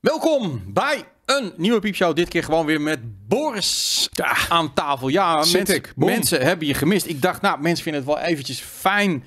Welkom bij een nieuwe piepshow. Dit keer gewoon weer met Boris aan tafel. Ja, mensen, mensen, hebben je gemist. Ik dacht, nou, mensen vinden het wel eventjes fijn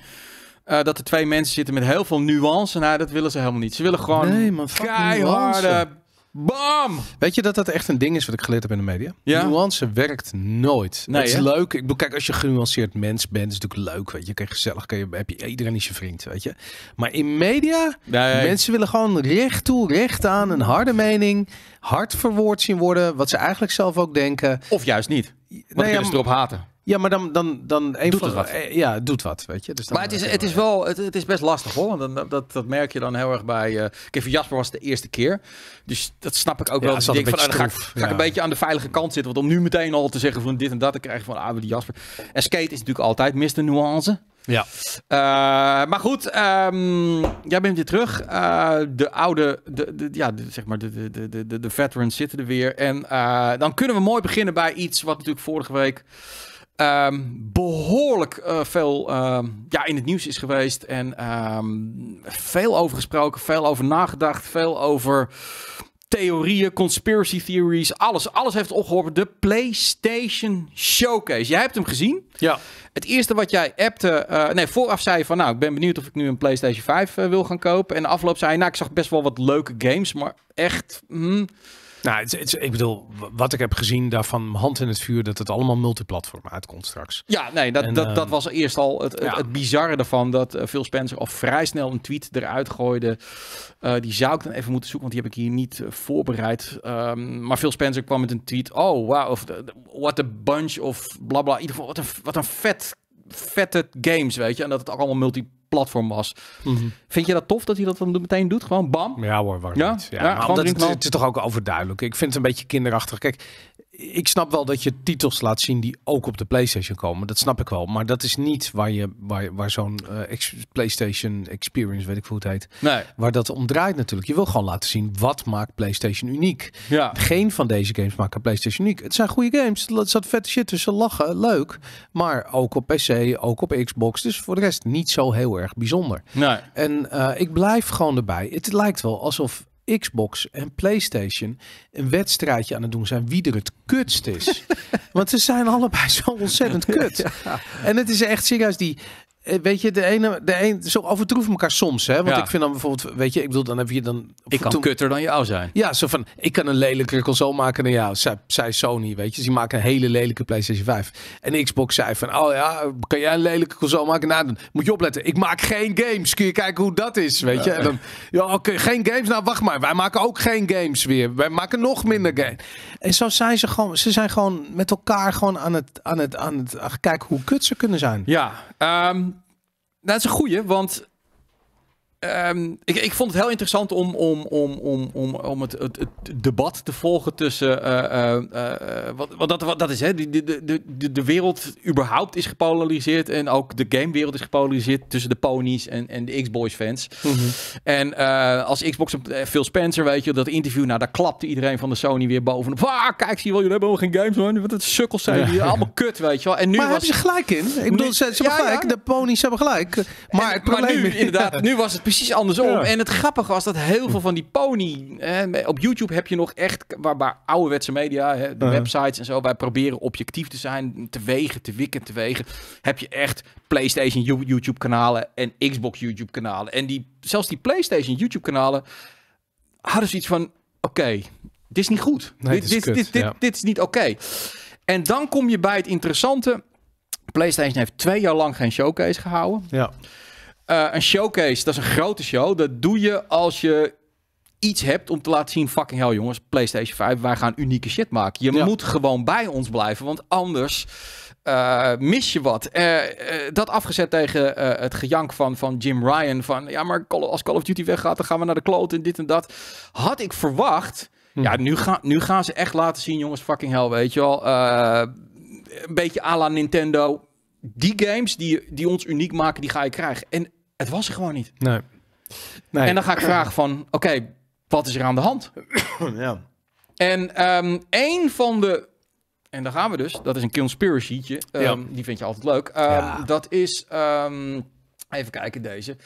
eh, dat er twee mensen zitten met heel veel nuance. Nou, dat willen ze helemaal niet. Ze willen gewoon nee, keiharde, Bam! Weet je dat dat echt een ding is wat ik geleerd heb in de media? Nuance werkt nooit. Nee, is leuk. Ik bedoel, kijk, als je genuanceerd mens bent, is het natuurlijk leuk. Weet je, kijk, gezellig. Kan je, heb je, iedereen is je vriend, weet je. Maar in media, mensen willen gewoon recht toe, recht aan, een harde mening, hard verwoord zien worden, wat ze eigenlijk zelf ook denken. Of juist niet. Want dan ze erop haten. Ja, maar dan, dan, dan een doet van, wat. Eh, ja, doet wat, weet je. Dus dan maar het is, het is wel, het, het, is best lastig hoor. Want dat, dat, merk je dan heel erg bij. Eh, ik heb Jasper was de eerste keer. Dus dat snap ik ook wel. Dus ik denk van, nou, dan ga, ik, ga ik, een beetje aan de veilige kant zitten. Want om nu meteen al te zeggen van dit en dat, Ik krijg van ah, die Jasper. En skate is natuurlijk altijd mis de nuance. Ja. Eh, maar goed, um, jij bent weer terug. de oude, de, ja, zeg maar, de, de, de, de veterans zitten er weer. En dan kunnen we mooi beginnen bij iets wat natuurlijk vorige week Um, behoorlijk eh, veel ehm, ja, in het nieuws is geweest. En ehm, veel over gesproken, veel over nagedacht, veel over theorieën, conspiracy theories, alles. Alles heeft opgeworpen. De PlayStation Showcase. Jij hebt hem gezien. Ja. Het eerste wat jij appte, eh, nee, vooraf zei je van, nou, ik ben benieuwd of ik nu een PlayStation 5 eh, wil gaan kopen. En de afloop zei je, nou, ik zag best wel wat leuke games, maar echt... Hm, nou, het, ik bedoel, wat ik heb gezien daarvan hand in het vuur, dat het allemaal multiplatform uitkomt straks. Ja, nee, dat, dat, dat ehm, was eerst al het, het, bizarre ervan dat eh, Phil Spencer al vrij snel een tweet eruit gooide. Eh, die zou ik dan even moeten zoeken, want die heb ik hier niet eh, voorbereid. Ehm, maar Phil Spencer kwam met een tweet. Oh, wow, of what a bunch of bla bla. In ieder geval, wat een, wat een vet, vette games, weet je. En dat het allemaal multiplatform platform was. Mm Vind je dat tof dat hij dat dan meteen doet? Gewoon bam? Ja hoor, waar ja? niet? Ja, maar dat, het, is toch ook overduidelijk. Ik vind het een beetje kinderachtig. Kijk, ik snap wel dat je titels laat zien die ook op de PlayStation komen. Dat snap ik wel. Maar dat is niet waar, je, waar, waar zo'n uh, PlayStation Experience, weet ik hoe het heet. Nee. Waar dat om draait natuurlijk. Je wil gewoon laten zien wat maakt PlayStation uniek. Ja. Geen van deze games maken PlayStation uniek. Het zijn goede games. Er zat vette shit tussen lachen. Leuk. Maar ook op PC, ook op Xbox. Dus voor de rest niet zo heel erg bijzonder. Nee. En eh, ik blijf gewoon erbij. Het lijkt wel alsof Xbox en PlayStation een wedstrijdje aan het doen zijn wie er het kutst is. Want ze zijn allebei zo ontzettend kut. En het is echt serieus die eh, weet je, de ene, de een, zo overtroeven elkaar soms. Hè? Want ik vind dan bijvoorbeeld, weet je, ik bedoel, dan heb je dan. Ik kan toen, kutter dan jou zijn. Ja, zo van, ik kan een lelijke console maken dan jou. Zij, zij Sony, weet je, ze maken een hele lelijke PlayStation 5. En Xbox zei van, oh ja, kan jij een lelijke console maken? Nou, dan moet je opletten. Ik maak geen games. Kun je kijken hoe dat is, weet je? En dan, ja, oké, geen games. Nou, wacht maar. Wij maken ook geen games weer. Wij maken nog minder games. En zo zijn ze gewoon, ze zijn gewoon met elkaar gewoon aan het, aan het, aan het, kijken hoe kut ze kunnen zijn. Ja. Um, nou, dat is een goeie, want Ehm, ik, ik, vond het heel interessant om, om, om, om, om, om het, het, debat te volgen tussen. Uh, wat, wat, dat, wat dat is, hè? De, de, de, de wereld überhaupt is gepolariseerd. En ook de gamewereld is gepolariseerd tussen de ponies en, en de Xbox-fans. Mhm. En als Xbox. Phil Spencer, weet je, dat interview. Nou, daar klapte iedereen van de Sony weer bovenop. Ah, kijk, zie je wel, jullie hebben helemaal geen games, man. Wat het sukkels zijn. Die, allemaal kut, weet je wel. En nu maar was... hebben ze gelijk in? Ik bedoel, ze, ze hebben gelijk. De ponies hebben gelijk. Maar het probleem maar nu, inderdaad, nu was het precies precies andersom. En het grappige was dat heel veel hm. van die pony... op YouTube heb je nog echt, waar, waar ouderwetse media, hè, de websites en zo... wij proberen objectief te zijn, te wegen, te wikken, te wegen. Heb je echt PlayStation YouTube-kanalen en Xbox YouTube-kanalen. En die, zelfs die PlayStation YouTube-kanalen hadden iets van... Oké, dit is niet goed. dit, dit, is dit, dit, is niet oké. En dan kom je bij het interessante. PlayStation heeft twee jaar lang geen showcase gehouden. Ja. Eh, een showcase, dat is een grote show. Dat doe je als je iets hebt om te laten zien: fucking hell, jongens, PlayStation 5, wij gaan unieke shit maken. Je moet gewoon bij ons blijven, want anders. Eh, mis je wat? Eh, dat afgezet tegen het gejank van, van Jim Ryan. Van ja, maar als Call of Duty weggaat, dan gaan we naar de kloot en dit en dat. Had ik verwacht. Hm. Ja, nu, gaan nu gaan ze echt laten zien, jongens, fucking hell, weet je wel. een beetje à la Nintendo. Die games die, die ons uniek maken, die ga je krijgen. En het was er gewoon niet. Nee. nee. En dan ga ik vragen van, oké, wat is er aan de hand? ja. En ehm, een van de en daar gaan we dus. Dat is een conspiracytje. Um, ja. Die vind je altijd leuk. Ehm, dat is. even kijken, deze.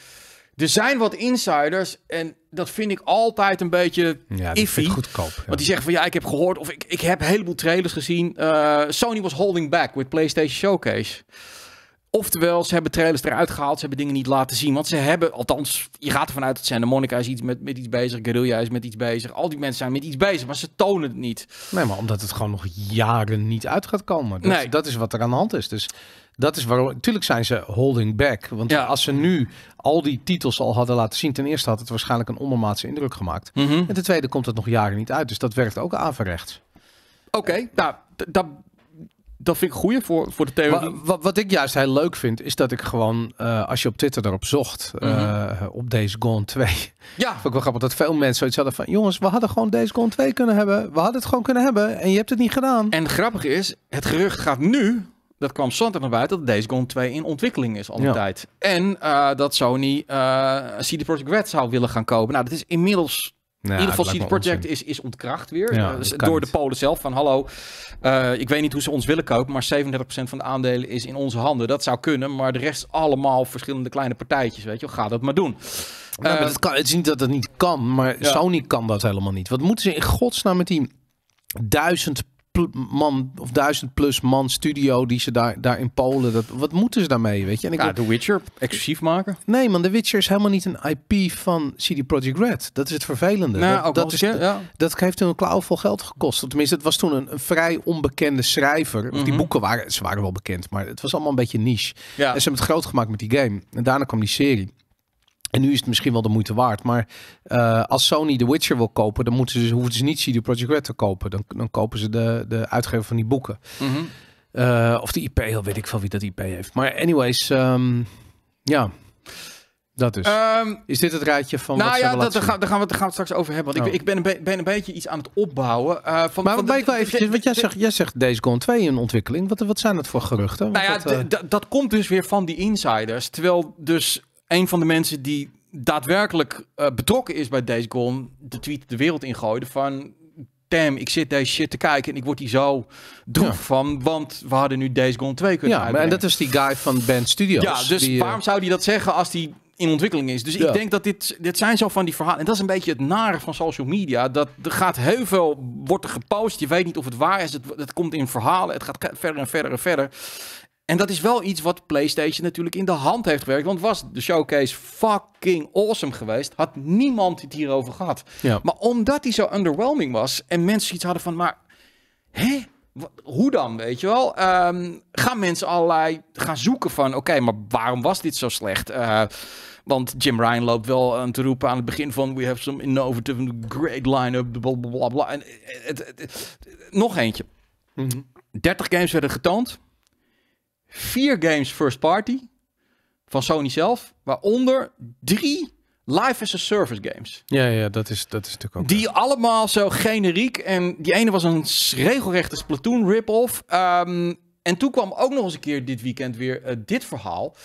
Er zijn wat insiders en dat vind ik altijd een beetje ja, iffy. goedkoop. Want die zeggen van ja, ik heb gehoord of ik, ik heb heleboel trailers gezien. Eh, Sony was holding back with PlayStation Showcase. Oftewel, ze hebben trailers eruit gehaald, ze hebben dingen niet laten zien. Want ze hebben, althans, je gaat ervan uit dat Santa Monica is iets met, met iets bezig, Guerrilla is met iets bezig. Al die mensen zijn met iets bezig, maar ze tonen het niet. Nee, maar omdat het gewoon nog jaren niet uit gaat komen. Dus dat is wat er aan de hand is. Dus dat is waarom. Natuurlijk zijn ze holding back. Want ja. als ze nu al die titels al hadden laten zien. Ten eerste had het waarschijnlijk een ondermaatse indruk gemaakt. Mhm. En ten tweede komt het nog jaren niet uit. Dus dat werkt ook averechts. Oké, nou, dat dat vind ik goed voor, voor de thema. Wat, wat, ik juist heel leuk vind, is dat ik gewoon, eh, als je op Twitter daarop zocht, eh, mhm. op deze Gone 2. Ja. Vond ik wel grappig dat veel mensen zoiets hadden van, jongens, we hadden gewoon deze Gone 2 kunnen hebben. We hadden het gewoon kunnen hebben en je hebt het niet gedaan. En grappig is, het gerucht gaat nu, dat kwam Santa naar buiten, dat deze Gone 2 in ontwikkeling is al ja. tijd. En eh, dat Sony CD Project Red zou willen gaan kopen. Nou, dat is inmiddels in ieder geval Seed Project is, is ontkracht weer. Eh, door de Polen zelf. Van hallo, eh, ik weet niet hoe ze ons willen kopen. Maar 37% van de aandelen is in onze handen. Dat zou kunnen. Maar de rest allemaal verschillende kleine partijtjes. Weet je, ga dat maar doen. Eh, het is niet dat het niet kan. Maar Sony kan dat helemaal niet. Wat moeten ze in godsnaam met die duizend man of duizend plus man studio die ze daar, daar in Polen. Dat, wat moeten ze daarmee? Weet je? En ik ja, denk, The Witcher exclusief maken? Nee, man, The Witcher is helemaal niet een IP van CD Projekt Red. Dat is het vervelende. Nou, dat, dat, is, ja. dat heeft hun klauw vol geld gekost. Tenminste, het was toen een, vrij onbekende schrijver. Die mhm. boeken waren, ze waren wel bekend, maar het was allemaal een beetje niche. Ja. En ze hebben het groot gemaakt met die game. En daarna kwam die serie. En nu is het misschien wel de moeite waard. Maar eh, als Sony The Witcher wil kopen, dan moeten ze, hoeven ze niet CD project Red te kopen. Dan, dan kopen ze de, de uitgever van die boeken. Mhm. Eh, of de IP, al oh, weet ik van wie dat IP heeft. Maar anyways, ehm, ja. Dat dus. Ehm, is dit het raadje van. Nou ja, dat, daar, gaan, daar, gaan we, daar gaan we het straks over hebben. Want ik, oh. ik ben, een ben, een beetje iets aan het opbouwen. Uh, van, maar van wel eventjes, Want jij zegt, jij zegt Days Gone 2 in ontwikkeling. Wat, wat zijn dat voor geruchten? Nou ja, dat, dat komt dus weer van die insiders. Terwijl dus een van de mensen die daadwerkelijk eh, betrokken is bij Days Gone, de tweet de wereld ingooide van damn, ik zit deze shit te kijken en ik word hier zo droef van, want we hadden nu Days Gone 2 kunnen Ja, maar en dat is die guy van Band Studios. Ja, dus eh, waarom zou die dat zeggen als die in ontwikkeling is? Dus ik denk dat dit, dit zijn zo van die verhalen. En dat is een beetje het nare van social media. Dat er gaat heel veel, wordt gepost. Je weet niet of het waar is. Het, het komt in verhalen. Het gaat verder en verder en verder. En dat is wel iets wat PlayStation natuurlijk in de hand heeft gewerkt. Want was de showcase fucking awesome geweest, had niemand het hierover gehad. Maar omdat die zo underwhelming was en mensen iets hadden van, maar hè? Hoe dan, weet je wel? Ehm, gaan mensen allerlei gaan zoeken van, oké, maar waarom was dit zo slecht? Eh, want Jim Ryan loopt wel aan te roepen aan het begin van... We have some innovative great line-up, blablabla. En eh, eh, nog eentje. 30 mhm. games werden getoond vier games first party van Sony zelf, waaronder drie live as a service games. Ja, ja, dat is, dat is natuurlijk ook. Die allemaal zo generiek en die ene was een regelrechte Splatoon rip-off. Ehm, en toen kwam ook nog eens een keer dit weekend weer eh, dit verhaal.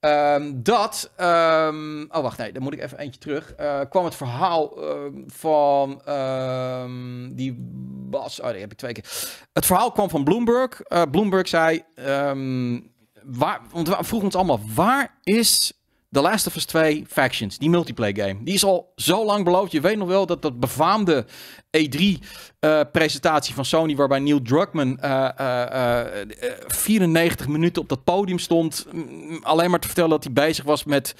Ehm, dat. Ehm, oh, wacht, nee, dan moet ik even eentje terug. Eh, kwam het verhaal ehm, van die was. Oh, die heb ik twee keer. Het verhaal kwam van Bloomberg. Eh, Bloomberg zei. Waar, want we vroegen ons allemaal: waar is The Last of Us 2 Factions, die multiplayer game. Die is al zo lang beloofd. Je weet nog wel dat dat befaamde E3-presentatie eh, van Sony, waarbij Neil Druckmann 94 eh, eh, minuten op dat podium stond, mm, mm, alleen maar te vertellen dat hij bezig was met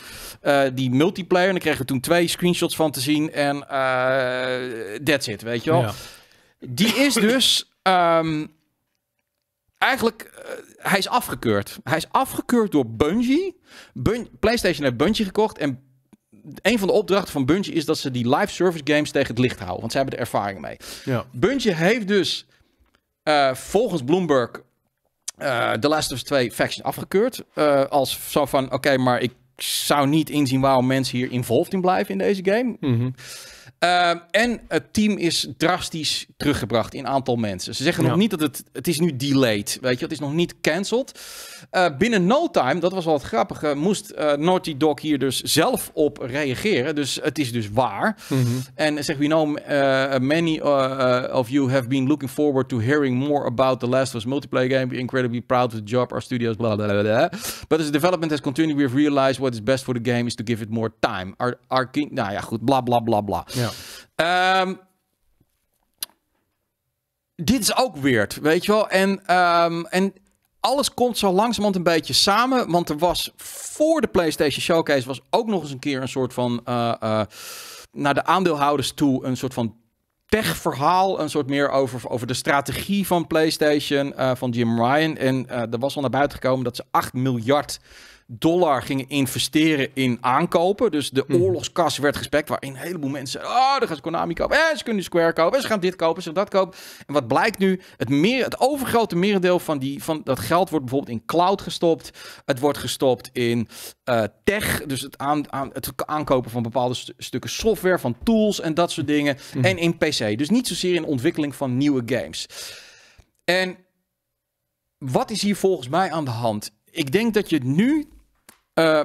die multiplayer. En dan kregen we toen twee screenshots van te zien en that's it, weet je wel. Die is dus ehm, eigenlijk, eh, hij is afgekeurd. Hij is afgekeurd door Bungie. PlayStation heeft Bungie gekocht en een van de opdrachten van Bungie is dat ze die live service games tegen het licht houden. Want ze hebben er ervaring mee. Ja. Bungie heeft dus eh, volgens Bloomberg uh, The Last of Us 2 Faction afgekeurd. als zo van, oké, maar ik zou niet inzien waarom mensen hier involved in blijven in deze game. Mhm. Ehm, en het team is drastisch teruggebracht in aantal mensen. Ze zeggen nog niet dat het... Het is nu delayed, weet je. Het is nog niet cancelled. Eh, binnen no time, dat was wel het grappige... moest uh, Naughty Dog hier dus zelf op reageren. Dus het is dus waar. Mhm. En zeg we know eh, many of you have been looking forward to hearing more about the Last of Us multiplayer game. We're incredibly proud of the job our studios blah blah blah. But as the development has continued, we have realized what is best for the game is to give it more time. Our, our nou ja, goed, bla bla bla bla. Um, dit is ook weird, weet je wel. En, ehm, en alles komt zo langzamerhand een beetje samen. Want er was voor de PlayStation Showcase was ook nog eens een keer een soort van... Uh, naar de aandeelhouders toe een soort van tech-verhaal. Een soort meer over, over de strategie van PlayStation, eh, van Jim Ryan. En er was al naar buiten gekomen dat ze 8 miljard dollar gingen investeren in aankopen. Dus de mhm. oorlogskas werd gespekt, waarin een heleboel mensen... Oh, dan gaan ze Konami kopen. Eh, ze kunnen Square kopen. Eh, ze gaan dit kopen, ze gaan dat kopen. En wat blijkt nu? Het, meer, het overgrote merendeel van, die, van dat geld wordt bijvoorbeeld in cloud gestopt. Het wordt gestopt in eh, tech. Dus het, aan, het aankopen van bepaalde stukken software, van tools en dat soort dingen. Mhm. En in PC. Dus niet zozeer in ontwikkeling van nieuwe games. En wat is hier volgens mij aan de hand? Ik denk dat je nu eh,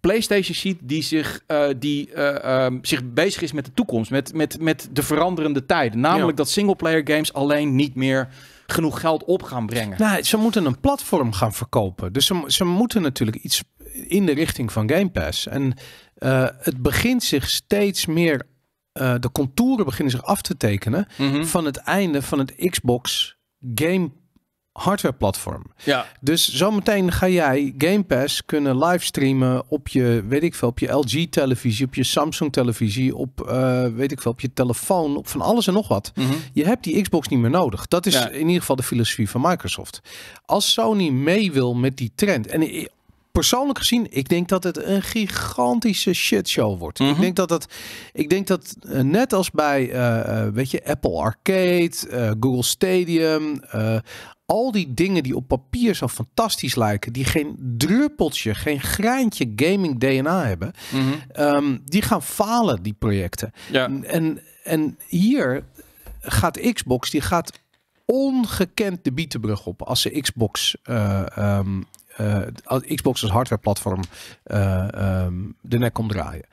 PlayStation ziet die, zich, eh, die eh, ehm, zich bezig is met de toekomst, met, met, met de veranderende tijden. Namelijk ja. dat singleplayer games alleen niet meer genoeg geld op gaan brengen. Nou, ze moeten een platform gaan verkopen. Dus ze, ze moeten natuurlijk iets in de richting van Game Pass. En het begint zich steeds meer, de contouren beginnen zich af te tekenen mhm. van het einde van het Xbox Game hardware platform. Ja. Dus zometeen ga jij Game Pass kunnen livestreamen op je, weet ik veel, op je LG televisie, op je Samsung televisie, op, eh, weet ik veel, op je telefoon, op van alles en nog wat. Mhm. Je hebt die Xbox niet meer nodig. Dat is in ieder geval de filosofie van Microsoft. Als Sony mee wil met die trend, en persoonlijk gezien, ik denk dat het een gigantische shitshow wordt. Ik mhm. denk dat dat, ik denk dat eh, net als bij, eh, weet je, Apple Arcade, Google Stadium, al die dingen die op papier zo fantastisch lijken, die geen druppeltje, geen greintje gaming DNA hebben, mhm. ehm, die gaan falen, die projecten. Ja. En, en hier gaat Xbox, die gaat ongekend de bietenbrug op als ze Xbox eh, ehm, eh, Xbox als hardwareplatform uh, de nek omdraaien.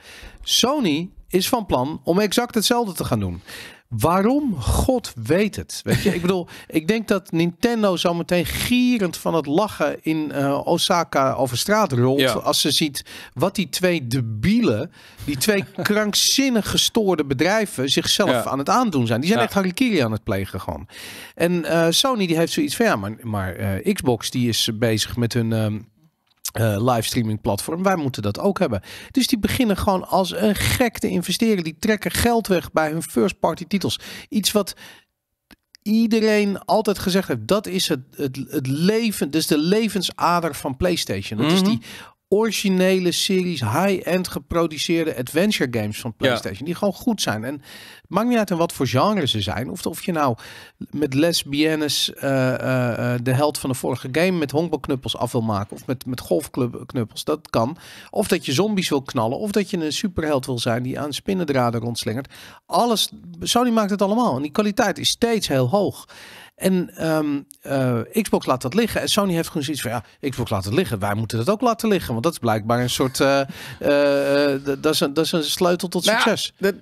Sony is van plan om exact hetzelfde te gaan doen. Waarom? God weet het. Weet je, ik bedoel, ik denk dat Nintendo zo meteen gierend van het lachen in eh, Osaka over straat rolt. Als ze ziet wat die twee debielen, die twee krankzinnig gestoorde bedrijven zichzelf aan het aandoen zijn. Die zijn echt harikiri aan het plegen gewoon. En eh, Sony die heeft zoiets van, ja, maar, maar eh, Xbox die is bezig met hun... Ehm, uh, livestreaming platform. Wij moeten dat ook hebben. Dus die beginnen gewoon als een gek te investeren. Die trekken geld weg bij hun first party titels. Iets wat iedereen altijd gezegd heeft. Dat is het, het, het leven, dus de levensader van PlayStation. Dat is mhm. die originele series high-end geproduceerde adventure games van PlayStation. Die gewoon goed zijn. En het maakt niet uit in wat voor genre ze zijn. Of, of je nou met lesbiennes eh, eh, eh, de held van de vorige game met honkbalknuppels af wil maken. Of met, met golfknuppels. Dat kan. Of dat je zombies wil knallen. Of dat je een superheld wil zijn die aan spinnendraden rondslingert. Alles. Sony maakt het allemaal. En die kwaliteit is steeds heel hoog. En ehm, eh, Xbox laat dat liggen. En Sony heeft gewoon zoiets van, ja, Xbox laat het liggen. Wij moeten dat ook laten liggen. Want dat is blijkbaar een soort, eh, eh, dat, is een, dat is een sleutel tot nou succes. Ja, dat,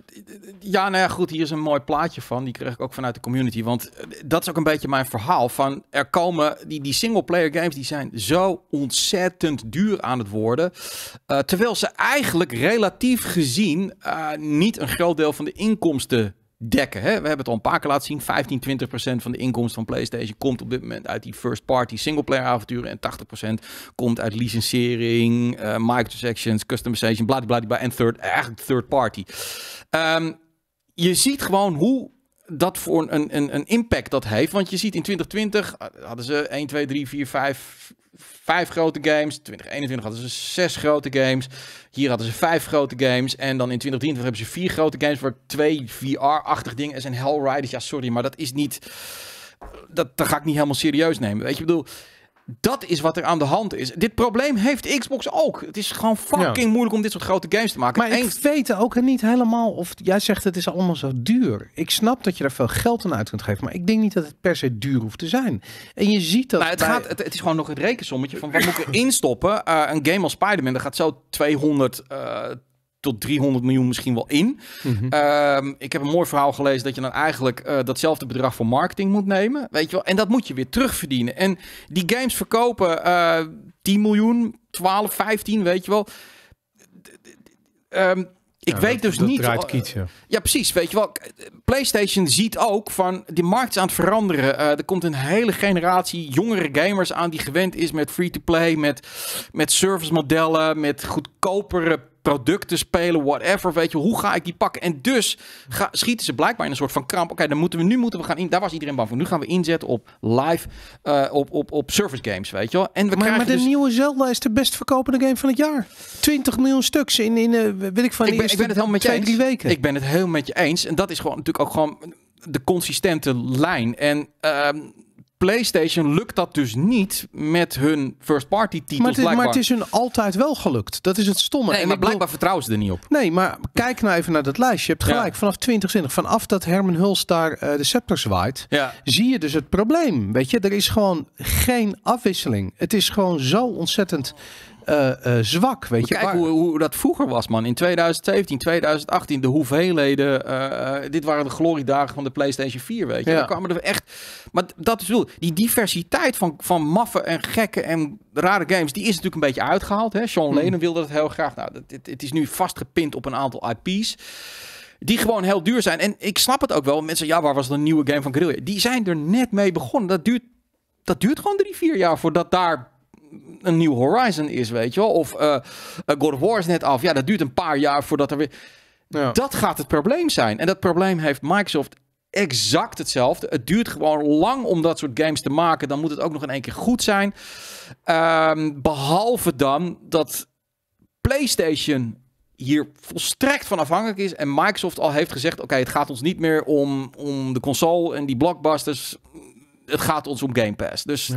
ja, nou ja, goed. Hier is een mooi plaatje van. Die kreeg ik ook vanuit de community. Want dat is ook een beetje mijn verhaal. Van er komen, die, die single-player games, die zijn zo ontzettend duur aan het worden. terwijl ze eigenlijk relatief gezien niet een groot deel van de inkomsten dekken. Hè? We hebben het al een paar keer laten zien. 15, 20 van de inkomsten van PlayStation komt op dit moment uit die first-party singleplayer avonturen. En 80 komt uit licensering, uh, microtransactions, customization, blablabla. En third, eigenlijk third-party. Um, ehm, je ziet gewoon hoe dat voor een, een, een impact dat heeft. Want je ziet in 2020 eh, hadden ze 1, 2, 3, 4, 5, vijf grote games. 2021 hadden ze zes grote games. Hier hadden ze vijf grote games. En dan in 2023 hebben ze vier grote games. Waar twee VR-achtig dingen. en zijn Riders. Ja, sorry, maar dat is niet... Dat, dat ga ik niet helemaal serieus nemen. Weet je, ik bedoel... Dat is wat er aan de hand is. Dit probleem heeft Xbox ook. Het is gewoon fucking moeilijk om dit soort grote games te maken. Maar ik weet ook niet helemaal of... Jij zegt het is allemaal zo duur. Ik snap dat je daar veel geld aan uit kunt geven. Maar ik denk niet dat het per se duur hoeft te zijn. En je ziet dat... Maar nou, het, gaat, het, is gewoon nog het rekensommetje van wat moet ik erin eh, een game als Spider-Man, dat gaat zo 200 tot 300 miljoen misschien wel in. Mhm. Ehm, ik heb een mooi verhaal gelezen dat je dan eigenlijk eh, datzelfde bedrag voor marketing moet nemen. Weet je wel? En dat moet je weer terugverdienen. En die games verkopen uh, eh, 10 miljoen, 12, 15, weet je wel. Ehm, ik weet dus dat niet. Draait kiet, ja. ja. precies. Weet je wel, PlayStation ziet ook van die markt is aan het veranderen. Eh, er komt een hele generatie jongere gamers aan die gewend is met free-to-play, met, met service modellen, met goedkopere producten spelen, whatever, weet je, hoe ga ik die pakken? En dus ga, schieten ze blijkbaar in een soort van kramp. Oké, dan moeten we nu moeten we gaan in. Daar was iedereen bang voor. Nu gaan we inzetten op live, eh, op, op, op service games, weet je wel. En we maar, maar de dus- nieuwe Zelda is de best verkopende game van het jaar. 20 miljoen stuks in, in uh, eh, weet ik van, ik ben, ik ben het helemaal met je twee, eens. weken. Ik ben het helemaal met je eens. En dat is gewoon natuurlijk ook gewoon de consistente lijn. En ehm, PlayStation lukt dat dus niet met hun first-party titels. Maar het, is, maar het is hun altijd wel gelukt. Dat is het stomme. Nee, en maar blijkbaar vertrouwen ze er niet op. Nee, maar kijk nou even naar dat lijstje. Je hebt gelijk, vanaf 2020, vanaf dat Herman Hulst daar uh, de scepter zwaait, zie je dus het probleem. Weet je, er is gewoon geen afwisseling. Het is gewoon zo ontzettend eh, eh, zwak. Weet je? Kijk hoe, hoe, dat vroeger was, man. In 2017, 2018, de hoeveelheden. Eh, dit waren de gloriedagen van de PlayStation 4, weet je. Ja. kwamen er echt. Maar dat is wel die diversiteit van, van maffen en gekken en rare games. Die is natuurlijk een beetje uitgehaald. Hè? Sean hmm. Lennon wilde dat heel graag. Nou, het, het is nu vastgepind op een aantal IP's die gewoon heel duur zijn. En ik snap het ook wel. Mensen, ja, waar was de nieuwe game van Guerrilla? Die zijn er net mee begonnen. Dat duurt, dat duurt gewoon drie, vier jaar voordat daar een nieuw Horizon is, weet je wel. Of eh, eh, God of War is net af. Ja, dat duurt een paar jaar voordat er weer... Ja. Dat gaat het probleem zijn. En dat probleem heeft Microsoft exact hetzelfde. Het duurt gewoon lang om dat soort games te maken. Dan moet het ook nog in één keer goed zijn. Ehm, behalve dan dat PlayStation hier volstrekt van afhankelijk is. En Microsoft al heeft gezegd: oké, het gaat ons niet meer om, om de console en die blockbusters. Het gaat ons om Game Pass. Dus. Ja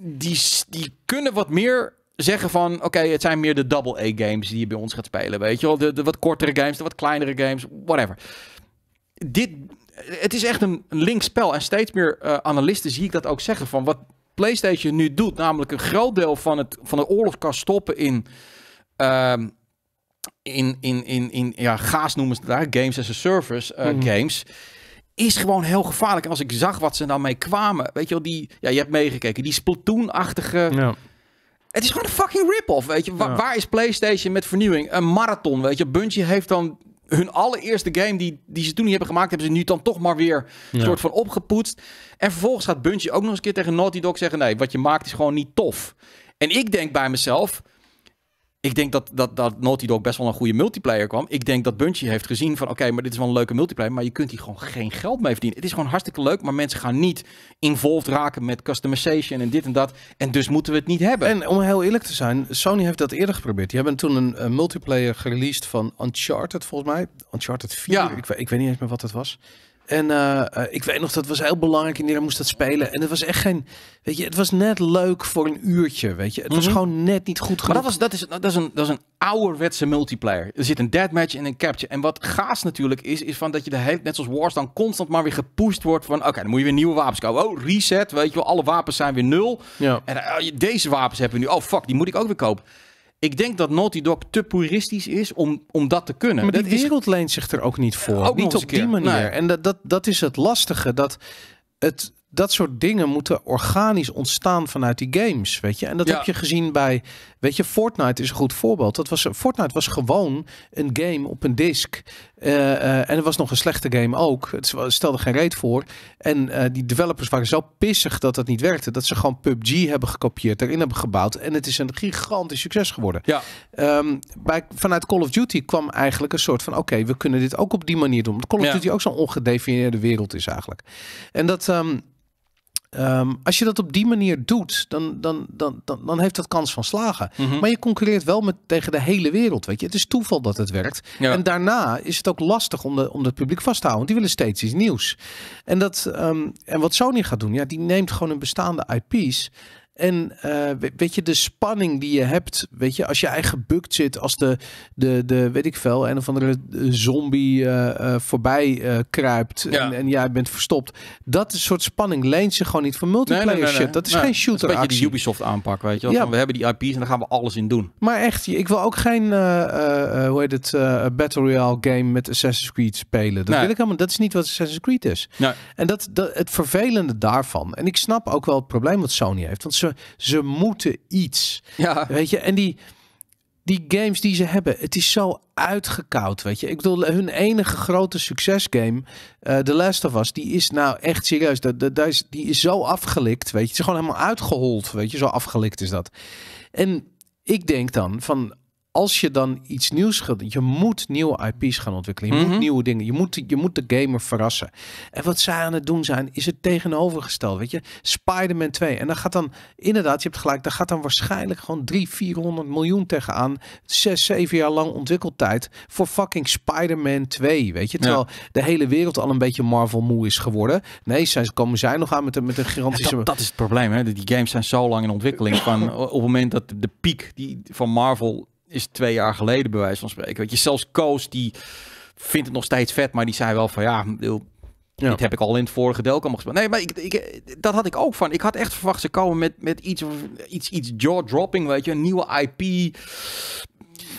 die, die kunnen wat meer zeggen van... oké, het zijn meer de double A-games die je bij ons gaat spelen, weet je wel. De, wat kortere games, de wat kleinere games, whatever. Dit, het is echt een linkspel. En steeds meer eh, analisten zie ik dat ook zeggen van... wat PlayStation nu doet, namelijk een groot deel van, het, van de kan stoppen in... Ehm, in, in, in, in ja, gaas noemen ze daar, games as a service eh, mhm. games is gewoon heel gevaarlijk. En als ik zag wat ze nou mee kwamen, weet je wel, die, ja, je hebt meegekeken, die Splatoon-achtige... Ja. Het is gewoon een fucking rip-off, weet je. Waar is PlayStation met vernieuwing? Een marathon, weet je. Bungie heeft dan hun allereerste game die, die ze toen niet hebben gemaakt... hebben ze nu dan toch maar weer een soort van opgepoetst. En vervolgens gaat Bungie ook nog eens een keer tegen Naughty Dog zeggen... nee, wat je maakt is gewoon niet tof. En ik denk bij mezelf... Ik denk dat, dat, dat Naughty Dog best wel een goede multiplayer kwam. Ik denk dat Bungie heeft gezien van... oké, maar dit is wel een leuke multiplayer... maar je kunt hier gewoon geen geld mee verdienen. Het is gewoon hartstikke leuk... maar mensen gaan niet involved raken met customization en dit en dat. En dus moeten we het niet hebben. En om heel eerlijk te zijn... Sony heeft dat eerder geprobeerd. Die hebben toen een, multiplayer gereleased van Uncharted volgens mij. Uncharted 4. Ja. Ik, ik weet niet eens meer wat het was. En eh, eh, ik weet nog, dat was heel belangrijk. En iedereen moest dat spelen. En het was echt geen... Weet je, het was net leuk voor een uurtje, weet je. Het was mhm. gewoon net niet goed genoeg. Maar dat, was, dat, is, dat, is een, dat is een ouderwetse multiplayer. Er zit een deathmatch en een capture. En wat gaas natuurlijk is, is van dat je de hele, net zoals Wars dan constant maar weer gepusht wordt van... Oké, dan moet je weer nieuwe wapens kopen. Oh, reset, weet je wel. Alle wapens zijn weer nul. Ja. En eh, deze wapens hebben we nu. Oh, fuck, die moet ik ook weer kopen. Ik denk dat Naughty Dog te puristisch is om, om dat te kunnen. Maar dat die wereld is... leent zich er ook niet voor. niet op die manier. En dat, dat, dat is het lastige. Dat het, dat soort dingen moeten organisch ontstaan vanuit die games, weet je. En dat heb je gezien bij Weet je, Fortnite is een goed voorbeeld. Dat was, Fortnite was gewoon een game op een disk. Eh, eh, en het was nog een slechte game ook. Het stelde geen reet voor. En eh, die developers waren zo pissig dat dat niet werkte. Dat ze gewoon PUBG hebben gekopieerd, erin hebben gebouwd. En het is een gigantisch succes geworden. Ja. Ehm, bij, vanuit Call of Duty kwam eigenlijk een soort van... oké, we kunnen dit ook op die manier doen. Want Call of Duty ook zo'n ongedefinieerde wereld is eigenlijk. En dat... Ehm, Ehm, als je dat op die manier doet, dan, dan, dan, dan, dan heeft dat kans van slagen. Mhm. Maar je concurreert wel met, tegen de hele wereld. Weet je? Het is toeval dat het werkt. En daarna is het ook lastig om, de, om het publiek vast te houden. Want die willen steeds iets nieuws. En, dat, ehm, en wat Sony gaat doen, ja, die neemt gewoon een bestaande IP's. En eh, weet je, de spanning die je hebt, weet je, als je eigen bukt zit, als de, de, de weet ik veel, en of andere eh, zombie eh, voorbij kruipt en, en, jij bent verstopt. Dat soort spanning leent zich gewoon niet voor multiplayer shit. Dat is geen shooter dat is een beetje die Ubisoft aanpak, weet je. Want ja. We hebben die IP's en daar gaan we alles in doen. Maar echt, ik wil ook geen, hoe heet het, Battle Royale game met Assassin's Creed spelen. Dat wil ik helemaal, dat is niet wat Assassin's Creed is. En dat, dat, het vervelende daarvan, en ik snap ook wel het probleem wat Sony heeft, want ze, moeten iets. Ja. Weet je, en die, die games die ze hebben, het is zo uitgekoud, weet je. Ik bedoel, hun enige grote succesgame, uh, The Last of Us, die is nou echt serieus, dat, dat, is, die is zo afgelikt, weet je. ze is gewoon helemaal uitgehold, weet je. Zo afgelikt is dat. En ik denk dan van, als je dan iets nieuws gaat je moet nieuwe IP's gaan ontwikkelen. Je moet mhm. nieuwe dingen. Je moet, je moet de gamer verrassen. En wat zij aan het doen zijn, is het tegenovergesteld. Weet je, Spider-Man 2. En dan gaat dan, inderdaad, je hebt gelijk, daar gaat dan waarschijnlijk gewoon 300, 400 miljoen tegenaan. 6, 7 jaar lang ontwikkeltijd voor fucking Spider-Man 2. Weet je, terwijl de hele wereld al een beetje Marvel moe is geworden. Nee, zij komen zij nog aan met een, met een gigantische. dat, dat, is het probleem, hè? Die games zijn zo lang in ontwikkeling. Van, op het moment dat de piek die van Marvel is twee jaar geleden bij wijze van spreken. Weet je, zelfs Koos die vindt het nog steeds vet, maar die zei wel van ja, ja. heb ik al in het vorige deel allemaal gespeeld. Nee, maar ik, ik, dat had ik ook van. Ik had echt verwacht ze komen met, met iets, iets, iets jaw-dropping, weet je. Een nieuwe IP.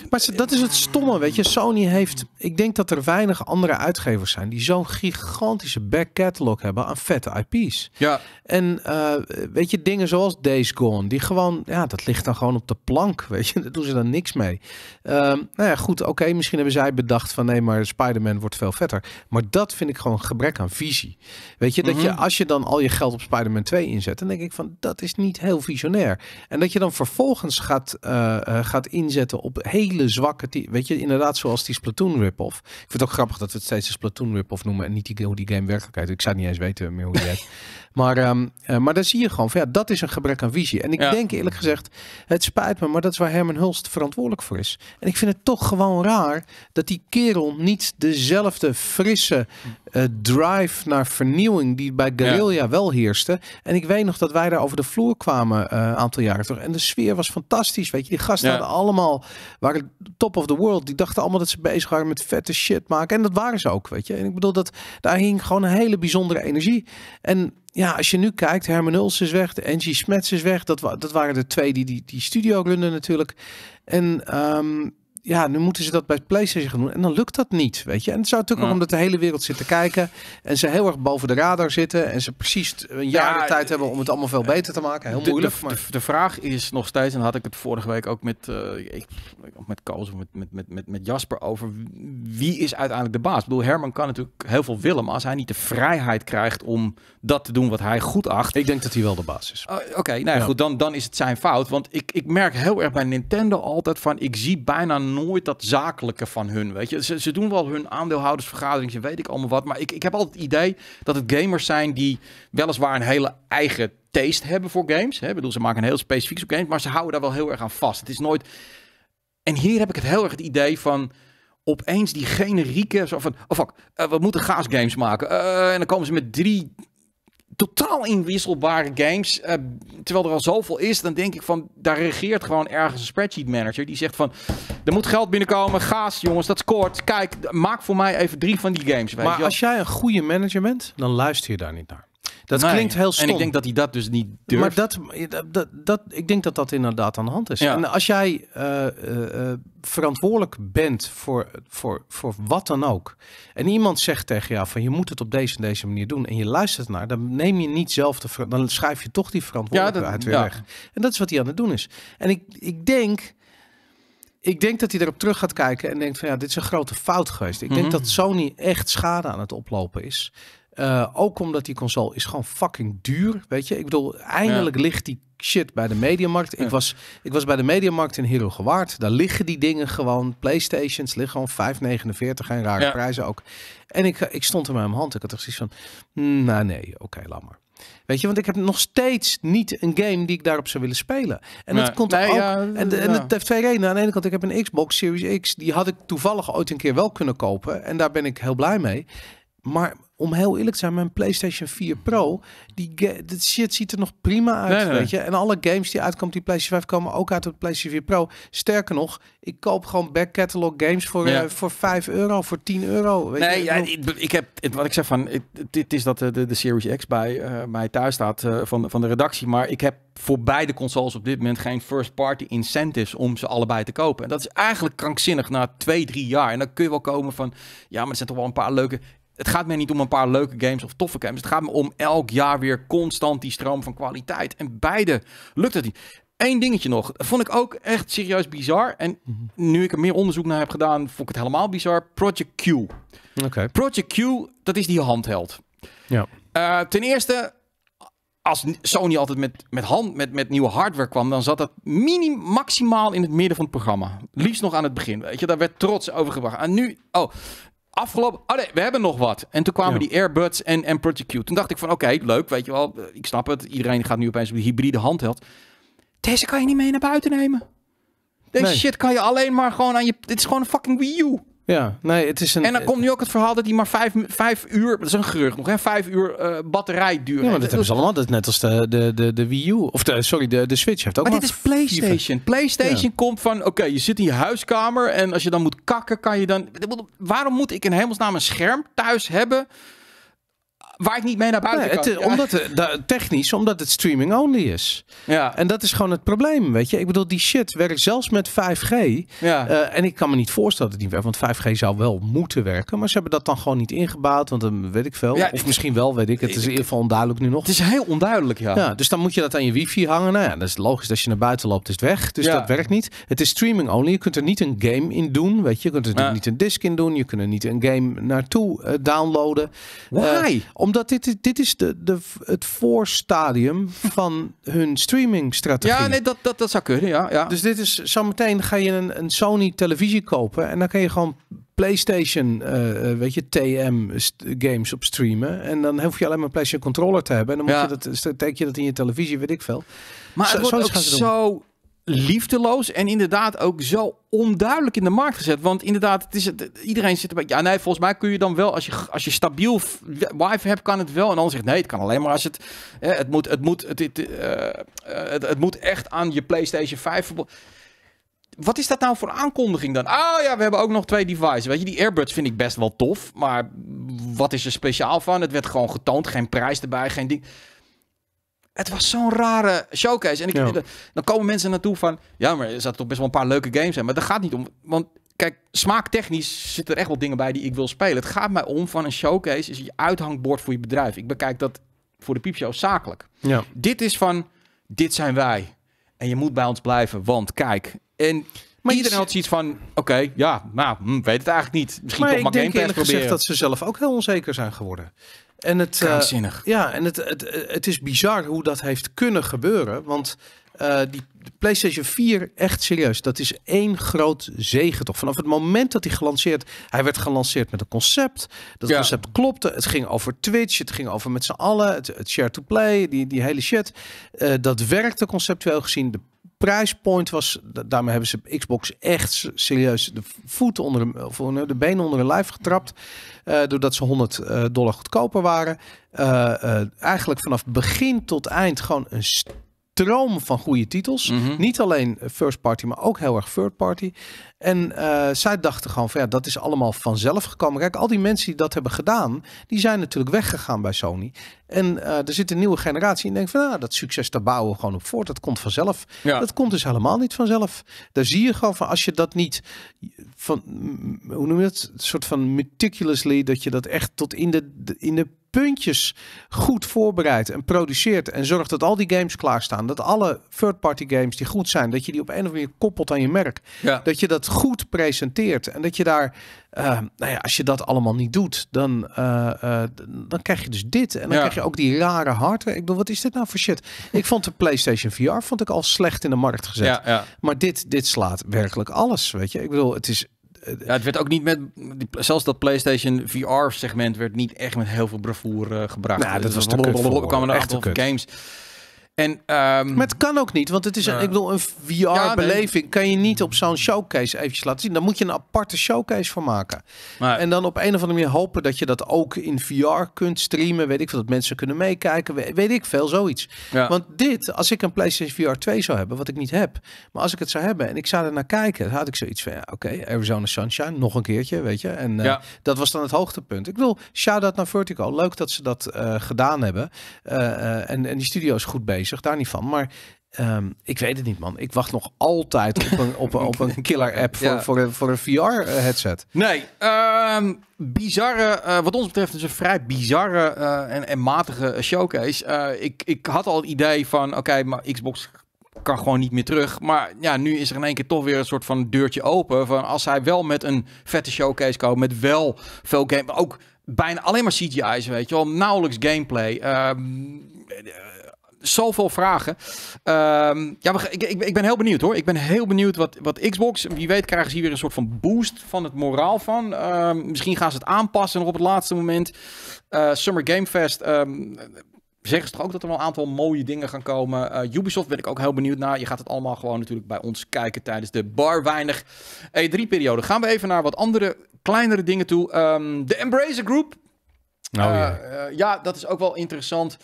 Maar dat is het stomme, weet je. Sony heeft, ik denk dat er weinig andere uitgevers zijn die zo'n gigantische back catalog hebben aan vette IP's. Ja. En eh, weet je, dingen zoals Days Gone, die gewoon, ja, dat ligt dan gewoon op de plank, weet je. Daar doen ze dan niks mee. Ehm, nou ja, goed, oké, misschien hebben zij bedacht van nee, maar Spider-Man wordt veel vetter. Maar dat vind ik gewoon gebrek aan visie. Weet je, dat je mhm. als je dan al je geld op Spider-Man 2 inzet, dan denk ik van dat is niet heel visionair. En dat je dan vervolgens gaat, eh, eh, gaat inzetten op hele hele zwakke die Weet je, inderdaad zoals die Splatoon rip-off. Ik vind het ook grappig dat we het steeds een Splatoon rip-off noemen en niet die, hoe die game werkelijkheid. Ik zou niet eens weten meer hoe die heet. Maar, ehm, eh, maar daar zie je gewoon van, ja, dat is een gebrek aan visie. En ik denk eerlijk gezegd, het spijt me, maar dat is waar Herman Hulst verantwoordelijk voor is. En ik vind het toch gewoon raar dat die kerel niet dezelfde frisse eh, drive naar vernieuwing die bij Guerrilla wel heerste. En ik weet nog dat wij daar over de vloer kwamen eh, een aantal jaren terug. En de sfeer was fantastisch, weet je. Die gasten ja. hadden allemaal, waren top of the world. Die dachten allemaal dat ze bezig waren met vette shit maken. En dat waren ze ook, weet je. En ik bedoel, dat, daar hing gewoon een hele bijzondere energie. En ja, als je nu kijkt, Herman Uls is weg, de Angie Smets is weg. Dat, dat waren de twee die die, studio runden natuurlijk. En um, ja, nu moeten ze dat bij PlayStation gaan doen. En dan lukt dat niet, weet je. En het zou natuurlijk ja. omdat de hele wereld zit te kijken. En ze heel erg boven de radar zitten. En ze precies een jaar de tijd hebben om het allemaal veel eh, beter te maken. Heel moeilijk. maar... de, de, vraag is nog steeds, en had ik het vorige week ook met, uh, met Koos of met, met, met, met, Jasper over. Wie is uiteindelijk de baas? Ik bedoel, Herman kan natuurlijk heel veel willen. Maar als hij niet de vrijheid krijgt om dat te doen wat hij goed acht. Ik denk dat hij wel de baas is. Oh, oké, nou ja, goed. Dan, dan is het zijn fout. Want ik, ik merk heel erg bij Nintendo altijd van, ik zie bijna nooit dat zakelijke van hun. Weet je, ze, ze doen wel hun aandeelhoudersvergaderingen en weet ik allemaal wat. Maar ik, ik heb altijd het idee dat het gamers zijn die weliswaar een hele eigen taste hebben voor games. Hè? Ik bedoel, ze maken een heel specifiek soort games, maar ze houden daar wel heel erg aan vast. Het is nooit. En hier heb ik het heel erg het idee van opeens die generieke. Zo van, oh fuck, eh, we moeten gaasgames maken. Eh, en dan komen ze met drie totaal inwisselbare games. Eh, terwijl er al zoveel is, dan denk ik van, daar regeert gewoon ergens een spreadsheet manager. Die zegt van, er moet geld binnenkomen, gaas jongens, dat scoort. Kijk, maak voor mij even drie van die games. Weet maar als jij een goede manager bent, dan luister je daar niet naar. Dat klinkt heel stom. En ik denk dat hij dat dus niet durft. Maar dat, dat, dat, ik denk dat dat inderdaad aan de hand is. Ja. En als jij eh, eh, eh, verantwoordelijk bent voor, voor, voor wat dan ook. En iemand zegt tegen jou van je moet het op deze en deze manier doen. En je luistert naar. Dan neem je niet zelf de Dan schrijf je toch die verantwoordelijkheid weer weg. En dat is wat hij aan het doen is. En ik, ik denk ik denk dat hij erop terug gaat kijken en denkt van ja, dit is een grote fout geweest. Ik denk mhm. dat Sony echt schade aan het oplopen is. Eh, ook omdat die console is gewoon fucking duur. Weet je, ik bedoel, eindelijk ligt die shit bij de mediamarkt. Ik, was, ik was bij de mediamarkt in Hero Gewaard. Daar liggen die dingen gewoon. Playstations liggen gewoon 5,49. en rare prijzen ook. En ik, ik stond er met mijn hand. Ik had er zoiets van, mm, nou nee, oké, okay, laat maar. Weet je, want ik heb nog steeds niet een game die ik daarop zou willen spelen. En dat komt ook. en, de, en het heeft twee redenen. Aan de ene kant, ik heb een Xbox Series X. Die had ik toevallig ooit een keer wel kunnen kopen. En daar ben ik heel blij mee. Maar om heel eerlijk te zijn, mijn PlayStation 4 Pro, die dit shit ziet er nog prima uit, weet je. En alle games die uitkomen die PlayStation 5 komen ook uit op PlayStation 4 Pro. Sterker nog, ik koop gewoon back catalog games voor, eh, voor 5 euro, voor 10 euro. Weet nee, Ja, ik, heb wat ik zeg van, dit is dat eh, de, de, Series X bij eh, mij thuis staat uh, van, van de redactie, maar ik heb voor beide consoles op dit moment geen first party incentives om ze allebei te kopen. En dat is eigenlijk krankzinnig na twee, drie jaar. En dan kun je wel komen van, ja, maar er zijn toch wel een paar leuke het gaat me niet om een paar leuke games of toffe games. Het gaat me om elk jaar weer constant die stroom van kwaliteit. En beide lukt het niet. Eén dingetje nog. Vond ik ook echt serieus bizar. En mhm. nu ik er meer onderzoek naar heb gedaan, vond ik het helemaal bizar. Project Q. Project Q, dat is die handheld. Ja. Eh, ten eerste, als Sony altijd met, met, hand, met, met nieuwe hardware kwam, dan zat dat minimaal in het midden van het programma. Liefst nog aan het begin. Weet je, daar werd trots over gebracht. En nu, oh, afgelopen... Oh, we hebben nog wat. En toen kwamen die Airbuds en, en Project Q. Toen dacht ik van, oké, leuk, weet je wel. Eh, ik snap het. Iedereen gaat nu opeens op die hybride handheld. Deze kan je niet mee naar buiten nemen. Deze shit kan je alleen maar gewoon aan je... Dit is gewoon een fucking Wii U. Ja, nee, het is een... En dan komt nu ook het verhaal dat die maar vijf, vijf uur, dat is een gerucht nog, hè, vijf uur eh, batterij duurt. Ja, maar dat hebben ze allemaal, dat net als de, de, de, de Wii U, of sorry, de, de Switch heeft ook Maar, maar dit is PlayStation. PlayStation komt van, oké, je zit in je huiskamer en als je dan moet kakken, kan je dan... Waarom moet ik in hemelsnaam een scherm thuis hebben waar ik niet mee naar buiten kan. Het, omdat, technisch, omdat het streaming only is. Ja. En dat is gewoon het probleem, weet je. Ik bedoel, die shit werkt zelfs met 5G. Ja. Eh, en ik kan me niet voorstellen dat het niet werkt. Want 5G zou wel moeten werken. Maar ze hebben dat dan gewoon niet ingebouwd. Want dan weet ik veel. Ja, of misschien wel, weet ik. Het is in ieder geval onduidelijk nu nog. Het is heel onduidelijk, ja. ja. Dus dan moet je dat aan je wifi hangen. Nou ja, dat is logisch. Als je naar buiten loopt, is het weg. Dus dat werkt niet. Het is streaming only. Je kunt er niet een game in doen, weet je. Je kunt er niet een disc in doen. Je kunt er niet een game naartoe eh, downloaden. Why? Eh, omdat dit, dit is de, de, het voorstadium van hun streamingstrategie. Ja, nee, dat, dat, dat zou kunnen, ja, ja. Dus dit is, zometeen ga je een, een Sony televisie kopen en dan kan je gewoon PlayStation, eh, eh, weet je, TM games op streamen. En dan hoef je alleen maar een PlayStation controller te hebben. En dan moet je dat, steek je dat in je televisie, weet ik veel. Maar het wordt ook zo liefdeloos en inderdaad ook zo onduidelijk in de markt gezet. Want inderdaad, het is het, iedereen zit erbij. Ja, nee, volgens mij kun je dan wel, als je, als je stabiel wife hebt, kan het wel. En dan zegt nee, het kan alleen maar als het. het, moet, het, moet, het, het, eh, eh, het, het, moet echt aan je PlayStation 5 wat is dat nou voor aankondiging dan? Oh ja, we hebben ook nog twee devices. Weet je, die Airbuds vind ik best wel tof. Maar wat is er speciaal van? Het werd gewoon getoond. Geen prijs erbij, geen ding. Het was zo'n rare showcase. En ik, dan komen mensen naartoe van... Ja, maar er zat toch best wel een paar leuke games in. Maar dat gaat niet om... Want kijk, smaaktechnisch zitten er echt wel dingen bij die ik wil spelen. Het gaat mij om van een showcase is je uithangbord voor je bedrijf. Ik bekijk dat voor de piepshow zakelijk. Ja. Dit is van... Dit zijn wij. En je moet bij ons blijven, want kijk... En maar iedereen had zoiets van, oké, ja, nou, hm, weet het eigenlijk niet. Misschien maar toch maar Game Pass proberen. ik denk dat ze zelf ook heel onzeker zijn geworden. En het, uh, ja, en het, het, het is bizar hoe dat heeft kunnen gebeuren. Want eh, die PlayStation 4, echt serieus, dat is één groot zegen toch? Vanaf het moment dat hij gelanceerd, hij werd gelanceerd met een concept. Dat concept klopte. Het ging over Twitch, het ging over met z'n allen, het, share-to-play, die, die hele shit. Eh, dat werkte conceptueel gezien. De prijspoint was, daarmee hebben ze Xbox echt serieus de voeten onder de, eh, de benen onder hun lijf getrapt. Eh, doordat ze 100 eh, dollar goedkoper waren. eigenlijk vanaf begin tot eind gewoon een stroom van goede titels. Mhm. Niet alleen first party, maar ook heel erg third party. En zij dachten gewoon van ja, dat is allemaal vanzelf gekomen. Kijk, al die mensen die dat hebben gedaan, die zijn natuurlijk weggegaan bij Sony. En eh, er zit een nieuwe generatie in. Denk van, nou, dat succes daar bouwen we gewoon op voort. Dat komt vanzelf. Ja. Dat komt dus helemaal niet vanzelf. Daar zie je gewoon van, als je dat niet van, hoe noem je het? Een soort van meticulously, dat je dat echt tot in de, in de puntjes goed voorbereidt en produceert en zorgt dat al die games klaarstaan, dat alle third-party games die goed zijn, dat je die op een of andere manier koppelt aan je merk, ja. dat je dat goed presenteert en dat je daar eh, nou ja, als je dat allemaal niet doet, dan, eh, eh, dan krijg je dus dit. En dan krijg je ook die rare hardware. Ik bedoel, wat is dit nou voor shit? Ik vond de PlayStation VR vond ik al slecht in de markt gezet. Maar dit, dit slaat werkelijk alles, weet je. Ik bedoel, het is... het werd ook niet met... Zelfs dat PlayStation VR-segment werd niet echt met heel veel bravoure gebracht. Nou, dat, was was de kwam er achter games... En, ehm, Maar het kan ook niet, want het is een, ik bedoel, een VR-beleving kan je niet op zo'n showcase eventjes laten zien. Dan moet je een aparte showcase van maken. En dan op een of andere manier hopen dat je dat ook in VR kunt streamen. Weet ik veel, dat mensen kunnen meekijken. Weet, ik veel, zoiets. Want dit, als ik een PlayStation VR 2 zou hebben, wat ik niet heb. Maar als ik het zou hebben en ik zou er naar kijken, had ik zoiets van, ja, oké, okay, Arizona Sunshine, nog een keertje, weet je. En eh, dat was dan het hoogtepunt. Ik wil shout-out naar Vertical. Leuk dat ze dat eh, gedaan hebben. Eh, en, en die studio is goed bezig zeg daar niet van. Maar ehm, ik weet het niet, man. Ik wacht nog altijd op een, op op een killer app voor, voor, voor, een VR-headset. Nee, ehm, bizarre, eh, wat ons betreft is een vrij bizarre eh, en, en, matige eh, showcase. ik, ik had al het idee van, oké, maar Xbox kan gewoon niet meer terug. Maar ja, nu is er in één keer toch weer een soort van deurtje open. Van als zij wel met een vette showcase komen, met wel veel game, ook bijna alleen maar CGI's, weet je wel, nauwelijks gameplay. Ehm, zoveel vragen. Ehm, ja, ik, ik, ik, ben heel benieuwd hoor. Ik ben heel benieuwd wat, wat Xbox. Wie weet krijgen ze hier weer een soort van boost van het moraal van. Ehm, misschien gaan ze het aanpassen op het laatste moment. Eh, Summer Game Fest. Ehm, zeggen ze toch ook dat er wel een aantal mooie dingen gaan komen. Eh, Ubisoft ben ik ook heel benieuwd naar. Je gaat het allemaal gewoon natuurlijk bij ons kijken tijdens de bar weinig E3-periode. Gaan we even naar wat andere, kleinere dingen toe. de Embracer Group. Oh, eh, ja, dat is ook wel interessant.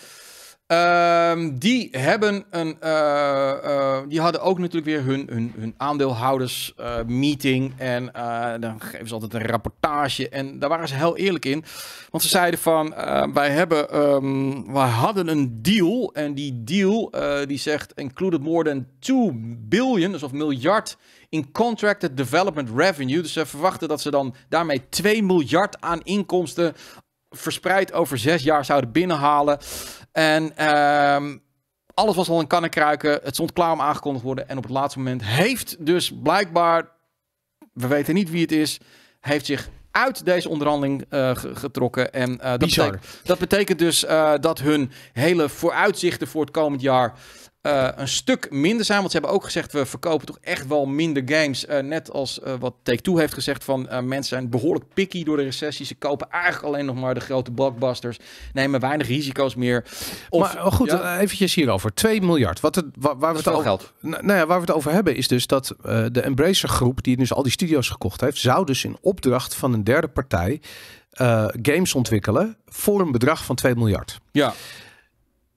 Ehm, die, hebben een, eh, eh, die hadden ook natuurlijk weer hun, hun, hun aandeelhoudersmeeting. Eh, en dan geven ze altijd een rapportage. En daar waren ze heel eerlijk in. Want ze zeiden van, wij, hebben, um, wij hadden een deal. En die deal die zegt, included more than 2 billion, dus of miljard in contracted development revenue. Dus ze verwachten dat ze dan daarmee 2 miljard aan inkomsten verspreid over zes jaar zouden binnenhalen. En ehm, alles was al in kruiken. Het stond klaar om aangekondigd te worden. En op het laatste moment heeft dus blijkbaar, we weten niet wie het is, heeft zich uit deze onderhandeling eh, getrokken. En eh, dat, betekent, dus eh, dat hun hele vooruitzichten voor het komend jaar eh, een stuk minder zijn. Want ze hebben ook gezegd, we verkopen toch echt wel minder games. Eh, net als eh, wat Take-Two heeft gezegd van mensen zijn behoorlijk picky door de recessie. Ze kopen eigenlijk alleen nog maar de grote blockbusters. Nemen weinig risico's meer. maar oh, goed, ja? eventjes hierover. 2 miljard. Wat het, waar, we het over, geld. Nou, ja, waar we het over hebben is dus dat de Embracer groep, die dus al die studios gekocht heeft, zou dus in opdracht van een derde partij games ontwikkelen voor een bedrag van 2 miljard. Ja.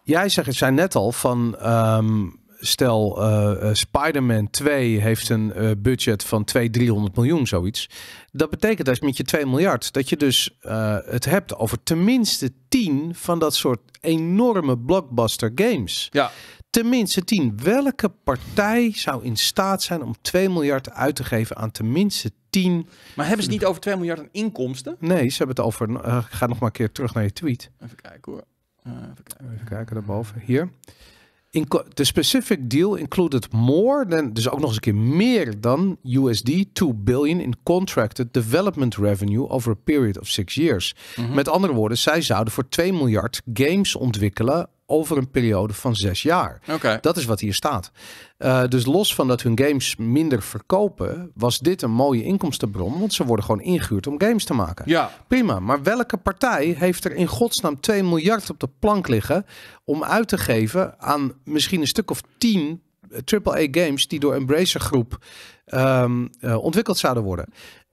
Jij zegt, zei net al van. Ehm, stel, uh, Spider-Man 2 heeft een eh, budget van 200, 300 miljoen, zoiets. Dat betekent dat met je 2 miljard, dat je dus het hebt over tenminste 10 van dat soort enorme blockbuster games. Ja. Tenminste 10. Welke partij zou in staat zijn om 2 miljard uit te geven aan tenminste 10? Maar hebben ze niet over 2 miljard aan inkomsten? Nee, ze hebben het over. ga nog maar een keer terug naar je tweet. Even kijken hoor. Uh, even, kijken. naar boven. daarboven. Hier. the specific deal included more than, dus ook nog eens een keer meer dan USD 2 billion in contracted development revenue over a period of six years. Mhm. Met andere woorden, zij zouden voor 2 miljard games ontwikkelen over een periode van zes jaar. Dat is wat hier staat. Eh, dus los van dat hun games minder verkopen, was dit een mooie inkomstenbron. Want ze worden gewoon ingehuurd om games te maken. Ja. Prima. Maar welke partij heeft er in godsnaam 2 miljard op de plank liggen om uit te geven aan misschien een stuk of 10 eh, AAA games die door Embracer Groep ehm, eh, ontwikkeld zouden worden.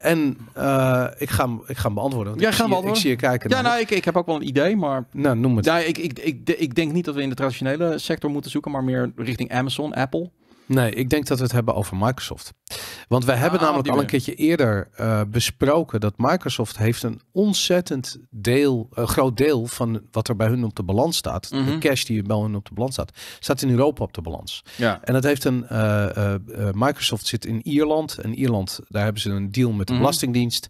En eh, ik, ga, ik ga hem beantwoorden. Want ja, ik, zie, ik je kijken. Ja, nou, ik, ik heb ook wel een idee, maar... Nou, noem het. Ja, nou, ik, ik, ik, ik denk niet dat we in de traditionele sector moeten zoeken, maar meer richting Amazon, Apple. Nee, ik denk dat we het hebben over Microsoft. Want we hebben ah, namelijk al een keertje eerder eh, besproken dat Microsoft heeft een ontzettend deel, uh, groot deel van wat er bij hun op de balans staat, de mhm. cash die bij hun op de balans staat, staat in Europa op de balans. Ja. En dat heeft een eh, eh, Microsoft zit in Ierland. En Ierland, daar hebben ze een deal met de mhm. Belastingdienst.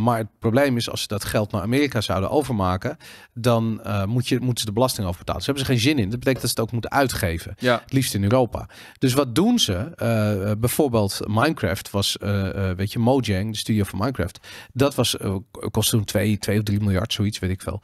maar het probleem is, als ze dat geld naar Amerika zouden overmaken, dan moet je, moeten ze de belasting overbetalen. Ze hebben ze geen zin in. Dat betekent dat ze het ook moeten uitgeven. Ja. Het liefst in Europa. Dus wat doen ze? bijvoorbeeld Minecraft was, eh, eh, weet je, Mojang, de studio van Minecraft. Dat was, eh, kostte toen 2, 2 of 3 miljard, zoiets, weet ik veel.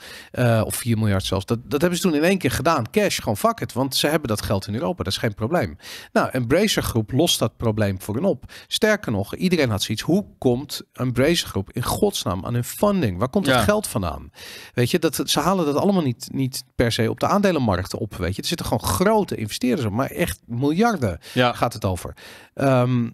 of 4 miljard zelfs. Dat, dat hebben ze toen in één keer gedaan. Cash, gewoon fuck het. Want ze hebben dat geld in Europa. Dat is geen probleem. Nou, Embracer Groep lost dat probleem voor hen op. Sterker nog, iedereen had zoiets. Hoe komt Embracer Groep in godsnaam aan hun funding? Waar komt het geld vandaan? Weet je, dat, ze halen dat allemaal niet, niet per se op de aandelenmarkten op. Weet je, er zitten gewoon grote investeerders op. Maar echt miljarden ja. gaat het over. Ehm,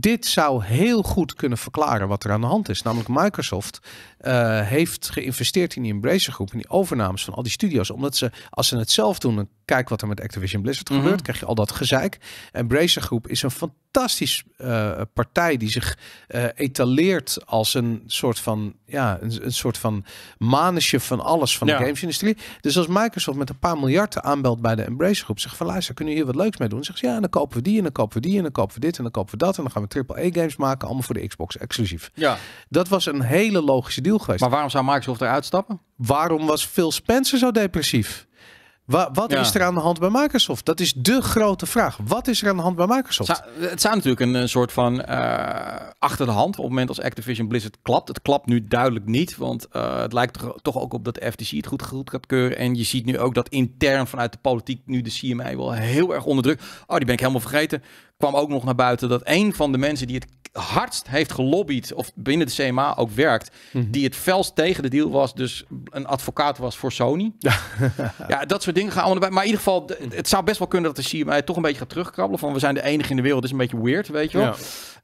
dit zou heel goed kunnen verklaren wat er aan de hand is. Namelijk Microsoft eh, heeft geïnvesteerd in die Embracer groep en die overnames van al die studio's. Omdat ze, als ze het zelf doen, Kijk wat er met Activision Blizzard mhm. gebeurt. Krijg je al dat gezeik. En Embracer Groep is een fantastisch eh, partij die zich uh, etaleert als een soort van, ja, een, soort van manusje van alles van de de gamesindustrie. Dus als Microsoft met een paar miljarden aanbelt bij de Embracer Groep, zegt van luister, kunnen we hier wat leuks mee doen? Zegt ze, ja, dan kopen we die en dan kopen we die en dan kopen we dit en dan kopen we dat en dan gaan we triple A games maken, allemaal voor de Xbox exclusief. Ja. Dat was een hele logische deal geweest. Maar waarom zou Microsoft eruit stappen? Waarom was Phil Spencer zo depressief? wat is er aan de hand bij Microsoft? Dat is de grote vraag. Wat is er aan de hand bij Microsoft? het staat natuurlijk een, soort van eh, achter de hand op het moment als Activision Blizzard klapt. Het klapt nu duidelijk niet, want eh, het lijkt toch ook op dat de FTC het goed, goed gaat keuren. En je ziet nu ook dat intern vanuit de politiek nu de CMA wel heel erg onder druk. Oh, die ben ik helemaal vergeten kwam ook nog naar buiten dat een van de mensen die het hardst heeft gelobbyd, of binnen de CMA ook werkt, mhm. die het felst tegen de deal was, dus een advocaat was voor Sony. Ja, dat soort dingen gaan allemaal erbij. Maar in ieder geval, het zou best wel kunnen dat de CMA toch een beetje gaat terugkrabbelen van we zijn de enige in de wereld, is een beetje weird, weet je wel. Ja.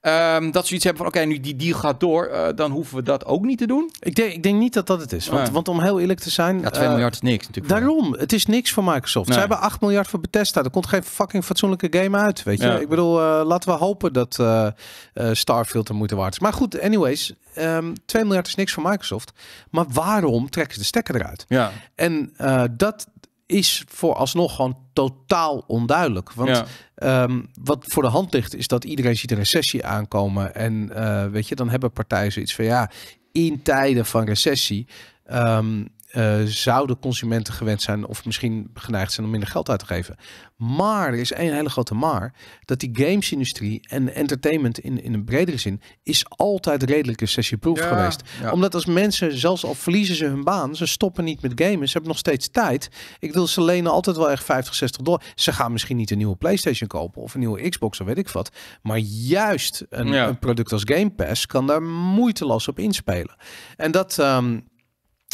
Ehm, dat ze iets hebben van, oké, nu die deal gaat door, eh, dan hoeven we dat ook niet te doen. Ik denk, ik denk niet dat dat het is. Want, want om heel eerlijk te zijn... Ja, 2 eh, miljard is niks natuurlijk. Daarom, het is niks voor Microsoft. Ze hebben 8 miljard voor Bethesda. Er komt geen fucking fatsoenlijke game uit, weet je. Ik bedoel, eh, laten we hopen dat Starfield er moeite waard is. Maar goed, anyways, um, ehm, 2 miljard is niks voor Microsoft. Maar waarom trekken ze de stekker eruit? Ja. En dat, is vooralsnog gewoon totaal onduidelijk. Want ehm, wat voor de hand ligt, is dat iedereen ziet een recessie aankomen. En eh, weet je, dan hebben partijen zoiets van ja, in tijden van recessie. Ehm, uh, zouden consumenten gewend zijn of misschien geneigd zijn om minder geld uit te geven. Maar er is één hele grote maar: dat die gamesindustrie en entertainment in, in een bredere zin is altijd redelijk recessieproof ja, geweest. Omdat als mensen, zelfs al verliezen ze hun baan, ze stoppen niet met gamen, ze hebben nog steeds tijd. Ik wil ze lenen altijd wel echt 50, 60 dollar. Ze gaan misschien niet een nieuwe PlayStation kopen of een nieuwe Xbox of weet ik wat. Maar juist een, een product als Game Pass kan daar moeiteloos op inspelen. En dat. Ehm,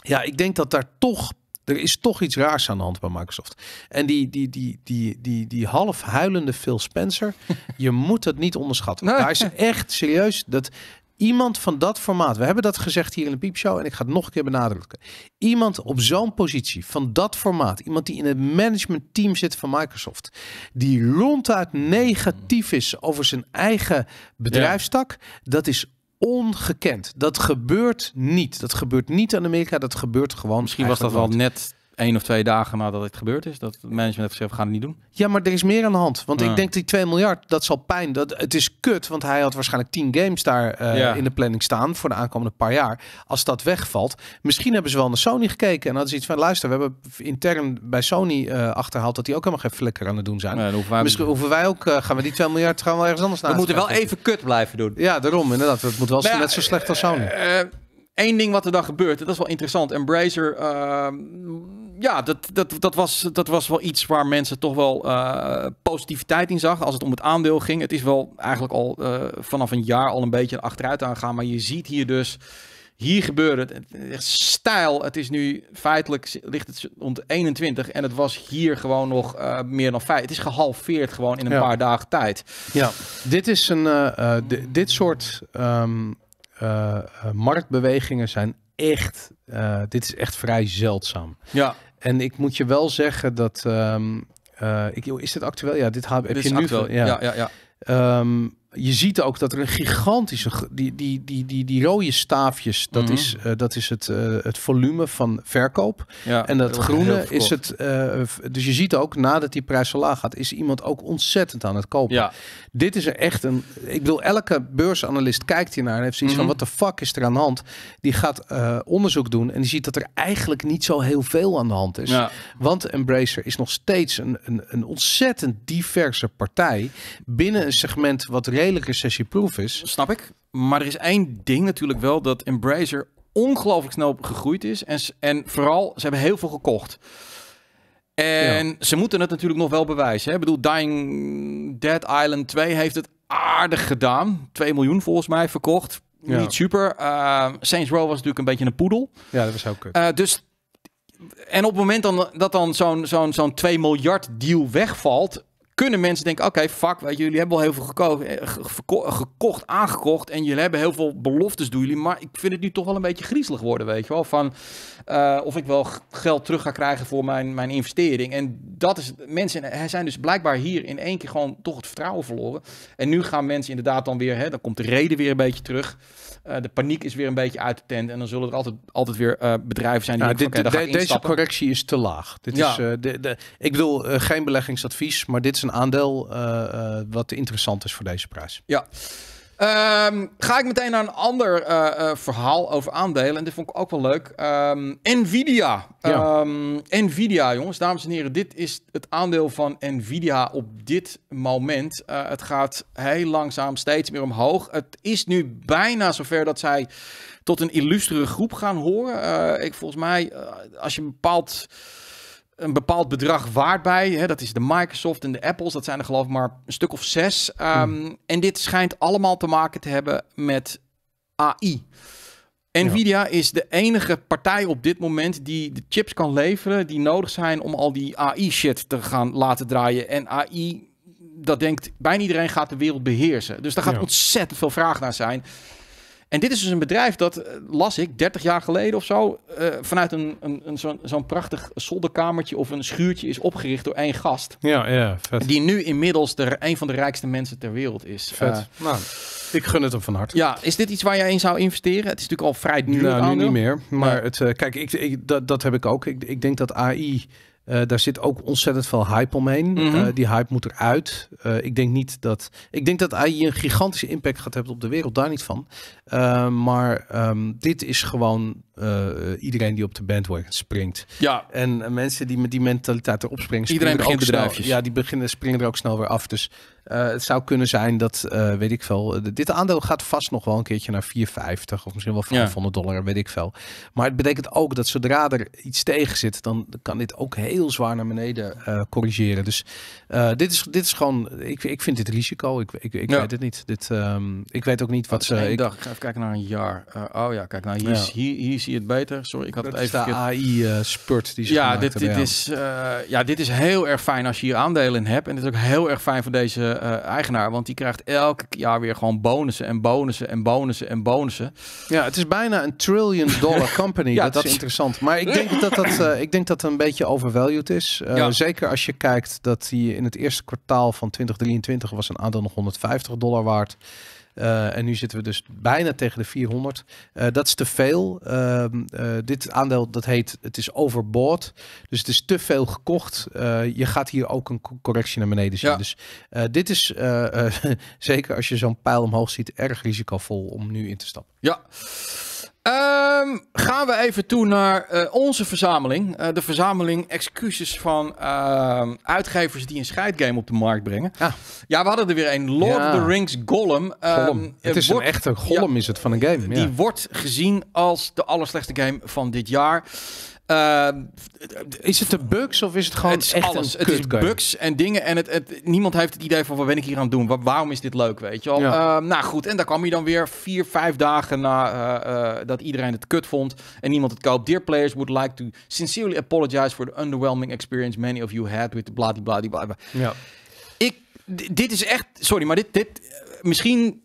ja, ik denk dat daar toch er is toch iets raars aan de hand bij Microsoft. En die, die, die, die, die, die half huilende Phil Spencer, je moet het niet onderschatten. Nee. Daar is echt serieus dat iemand van dat formaat, we hebben dat gezegd hier in de Piepshow en ik ga het nog een keer benadrukken. Iemand op zo'n positie van dat formaat, iemand die in het managementteam zit van Microsoft, die ronduit negatief is over zijn eigen bedrijfstak, dat is ongekend. Dat gebeurt niet. Dat gebeurt niet aan Amerika. Dat gebeurt gewoon. Misschien was dat wel net één of twee dagen nadat het gebeurd is, dat het management heeft gezegd, we gaan het niet doen. Ja, maar er is meer aan de hand. Want ik denk die 2 miljard, dat zal pijn. Dat, het is kut, want hij had waarschijnlijk 10 games daar eh, in de planning staan voor de aankomende paar jaar. Als dat wegvalt, misschien hebben ze wel naar Sony gekeken. En dat is iets van, luister, we hebben intern bij Sony eh, achterhaald dat die ook helemaal geen flikker aan het doen zijn. Ja, hoeven misschien hoeven wij ook, eh, gaan we die 2 miljard gaan we ergens anders naar. We moeten wel even kut blijven doen. Ja, daarom inderdaad. Het moet wel nou net zo slecht als Sony. Eén ding wat er dan gebeurt, dat is wel interessant. Embracer ja, dat, dat, dat, was, dat was wel iets waar mensen toch wel uh, positiviteit in zag als het om het aandeel ging. Het is wel eigenlijk al eh, vanaf een jaar al een beetje achteruit aangaan. Maar je ziet hier dus, hier gebeurde het. stijl, het is nu feitelijk, ligt het rond 21. En het was hier gewoon nog eh, meer dan 5. Het is gehalveerd gewoon in een paar dagen tijd. Ja, dit is een, dit soort ehm, marktbewegingen zijn echt, dit is echt vrij zeldzaam. Ja. En ik moet je wel zeggen dat. Ehm, eh, ik, is dit actueel? Ja, dit heb, je nu. ja. ja, ja, ja. Ehm, je ziet ook dat er een gigantische. Die, die, die, die, die rode staafjes, dat mhm. is, eh, dat is het, eh, het volume van verkoop. Ja, en dat, groene is het. Eh, dus je ziet ook nadat die prijs zo laag gaat, is iemand ook ontzettend aan het kopen. Ja. Dit is er echt een. Ik bedoel, elke beursanalist kijkt hier naar en heeft zoiets van: mhm. wat de fuck is er aan de hand? Die gaat onderzoek doen en die ziet dat er eigenlijk niet zo heel veel aan de hand is. Want Embracer is nog steeds een, een, een ontzettend diverse partij binnen een segment wat redelijk redelijke sessie is. Snap ik. Maar er is één ding natuurlijk wel dat Embracer ongelooflijk snel gegroeid is. En, en vooral, ze hebben heel veel gekocht. En ze moeten het natuurlijk nog wel bewijzen. Hè? Ik bedoel, Dying Dead Island 2 heeft het aardig gedaan. 2 miljoen volgens mij verkocht. Niet super. Uh, Saints Row was natuurlijk een beetje een poedel. Ja, dat was ook kut. Eh, dus en op het moment dan, dat dan zo'n zo'n zo'n 2 miljard deal wegvalt, kunnen mensen denken: oké, okay, fuck, weet jullie hebben al heel veel gekocht, eh, gekocht, aangekocht. En jullie hebben heel veel beloftes, doen jullie. Maar ik vind het nu toch wel een beetje griezelig worden, weet je wel. Van eh, of ik wel geld terug ga krijgen voor mijn, mijn investering. En dat is, mensen eh, zijn dus blijkbaar hier in één keer gewoon toch het vertrouwen verloren. En nu gaan mensen inderdaad dan weer, hè, dan komt de reden weer een beetje terug. de paniek is weer een beetje uit de tent. En dan zullen er altijd, altijd weer bedrijven zijn die. Ja, dit, deze correctie is te laag. Dit ja. is, de, de, ik bedoel, geen beleggingsadvies, maar dit is een een aandeel eh, eh, wat interessant is voor deze prijs. Ja. Ehm, ga ik meteen naar een ander eh, verhaal over aandelen. En dit vond ik ook wel leuk. Ehm, Nvidia. Ehm, Nvidia, jongens, dames en heren. Dit is het aandeel van Nvidia op dit moment. het gaat heel langzaam steeds meer omhoog. Het is nu bijna zover dat zij tot een illustere groep gaan horen. ik volgens mij, als je een bepaald een bepaald bedrag waard bij. Hè? Dat is de Microsoft en de Apples. Dat zijn er geloof ik maar een stuk of zes. Ehm, hmm. En dit schijnt allemaal te maken te hebben met AI. Nvidia is de enige partij op dit moment die de chips kan leveren die nodig zijn om al die AI-shit te gaan laten draaien. En AI, dat denkt bijna iedereen, gaat de wereld beheersen. Dus daar gaat ontzettend veel vraag naar zijn. En dit is dus een bedrijf dat, eh, las ik, 30 jaar geleden of zo, eh, vanuit een, een, een zo'n, zo'n prachtig zolderkamertje of een schuurtje is opgericht door één gast. Ja, ja, vet. Die nu inmiddels de, een van de rijkste mensen ter wereld is. Eh, vet. nou, ik gun het hem van harte. Ja, is dit iets waar jij in zou investeren? Het is natuurlijk al vrij nu Nou, nu niet meer. Maar het, kijk, ik, ik, dat, dat heb ik ook. Ik, ik denk dat AI eh, daar zit ook ontzettend veel hype omheen. Eh, mhm. die hype moet eruit. Uh, ik denk niet dat. Ik denk dat AI een gigantische impact gaat hebben op de wereld, daar niet van. maar ehm, dit is gewoon eh, iedereen die op de band wordt springt. Ja. En eh, mensen die met die mentaliteit erop springen, iedereen begint bedrijfjes. ja, die beginnen, springen er ook snel weer af. Dus eh, het zou kunnen zijn dat, weet ik veel, dit aandeel gaat vast nog wel een keertje naar 4,50 of misschien wel 500 dollar, weet ik veel. Maar het betekent ook dat zodra er iets tegen zit, dan kan dit ook heel zwaar naar beneden corrigeren. Dus dit, is, dit is gewoon, ik, ik vind dit risico, ik, ik, ik weet het niet. Dit, ehm, ik weet ook niet wat, ze... Ik, dacht, ga even kijken naar een jaar. oh ja, kijk, nou hier, ja. hier, hier het beter. Sorry, ik had het even. de AI-spurt eh, die ze ja, dit, dit is, eh, ja, dit is heel erg fijn als je hier aandelen in hebt. En het is ook heel erg fijn voor deze eh, eigenaar. Want die krijgt elk jaar weer gewoon bonussen en bonussen en bonussen en bonussen. Ja, het is bijna een trillion dollar company. ja, dat, is interessant. Maar ik denk dat dat, ik denk dat een beetje overvalued is. Ja. Zeker als je kijkt dat hij in het eerste kwartaal van 2023 was een aandeel nog 150 dollar waard. Eh, en nu zitten we dus bijna tegen de 400. Eh, dat is te veel. Ehm, eh, dit aandeel dat heet, het is overboord. Dus het is te veel gekocht. je gaat hier ook een correctie naar beneden zien. Dus dit is zeker als je zo'n pijl omhoog ziet, erg risicovol om nu in te stappen. Ja. Ehm, gaan we even toe naar eh, onze verzameling. Eh, de verzameling excuses van ehm, uitgevers die een scheidgame op de markt brengen. Ah. Ja, we hadden er weer een. Lord of the Rings Golem. Ehm, het is een echte Golem, is het van een game. Die wordt gezien als de allerslechtste game van dit jaar. Eh, is het de bugs of is het gewoon het is alles? Een het is bugs en dingen en het, het, niemand heeft het idee van wat ben ik hier aan het doen? waarom is dit leuk, weet je wel? Ja. Ehm, nou goed, en daar kwam je dan weer vier, vijf dagen na eh, eh, dat iedereen het kut vond en niemand het koopt. Dear players would like to sincerely apologize for the underwhelming experience many of you had with bladibladibla. Ja. Ik, dit is echt, sorry, maar dit, dit misschien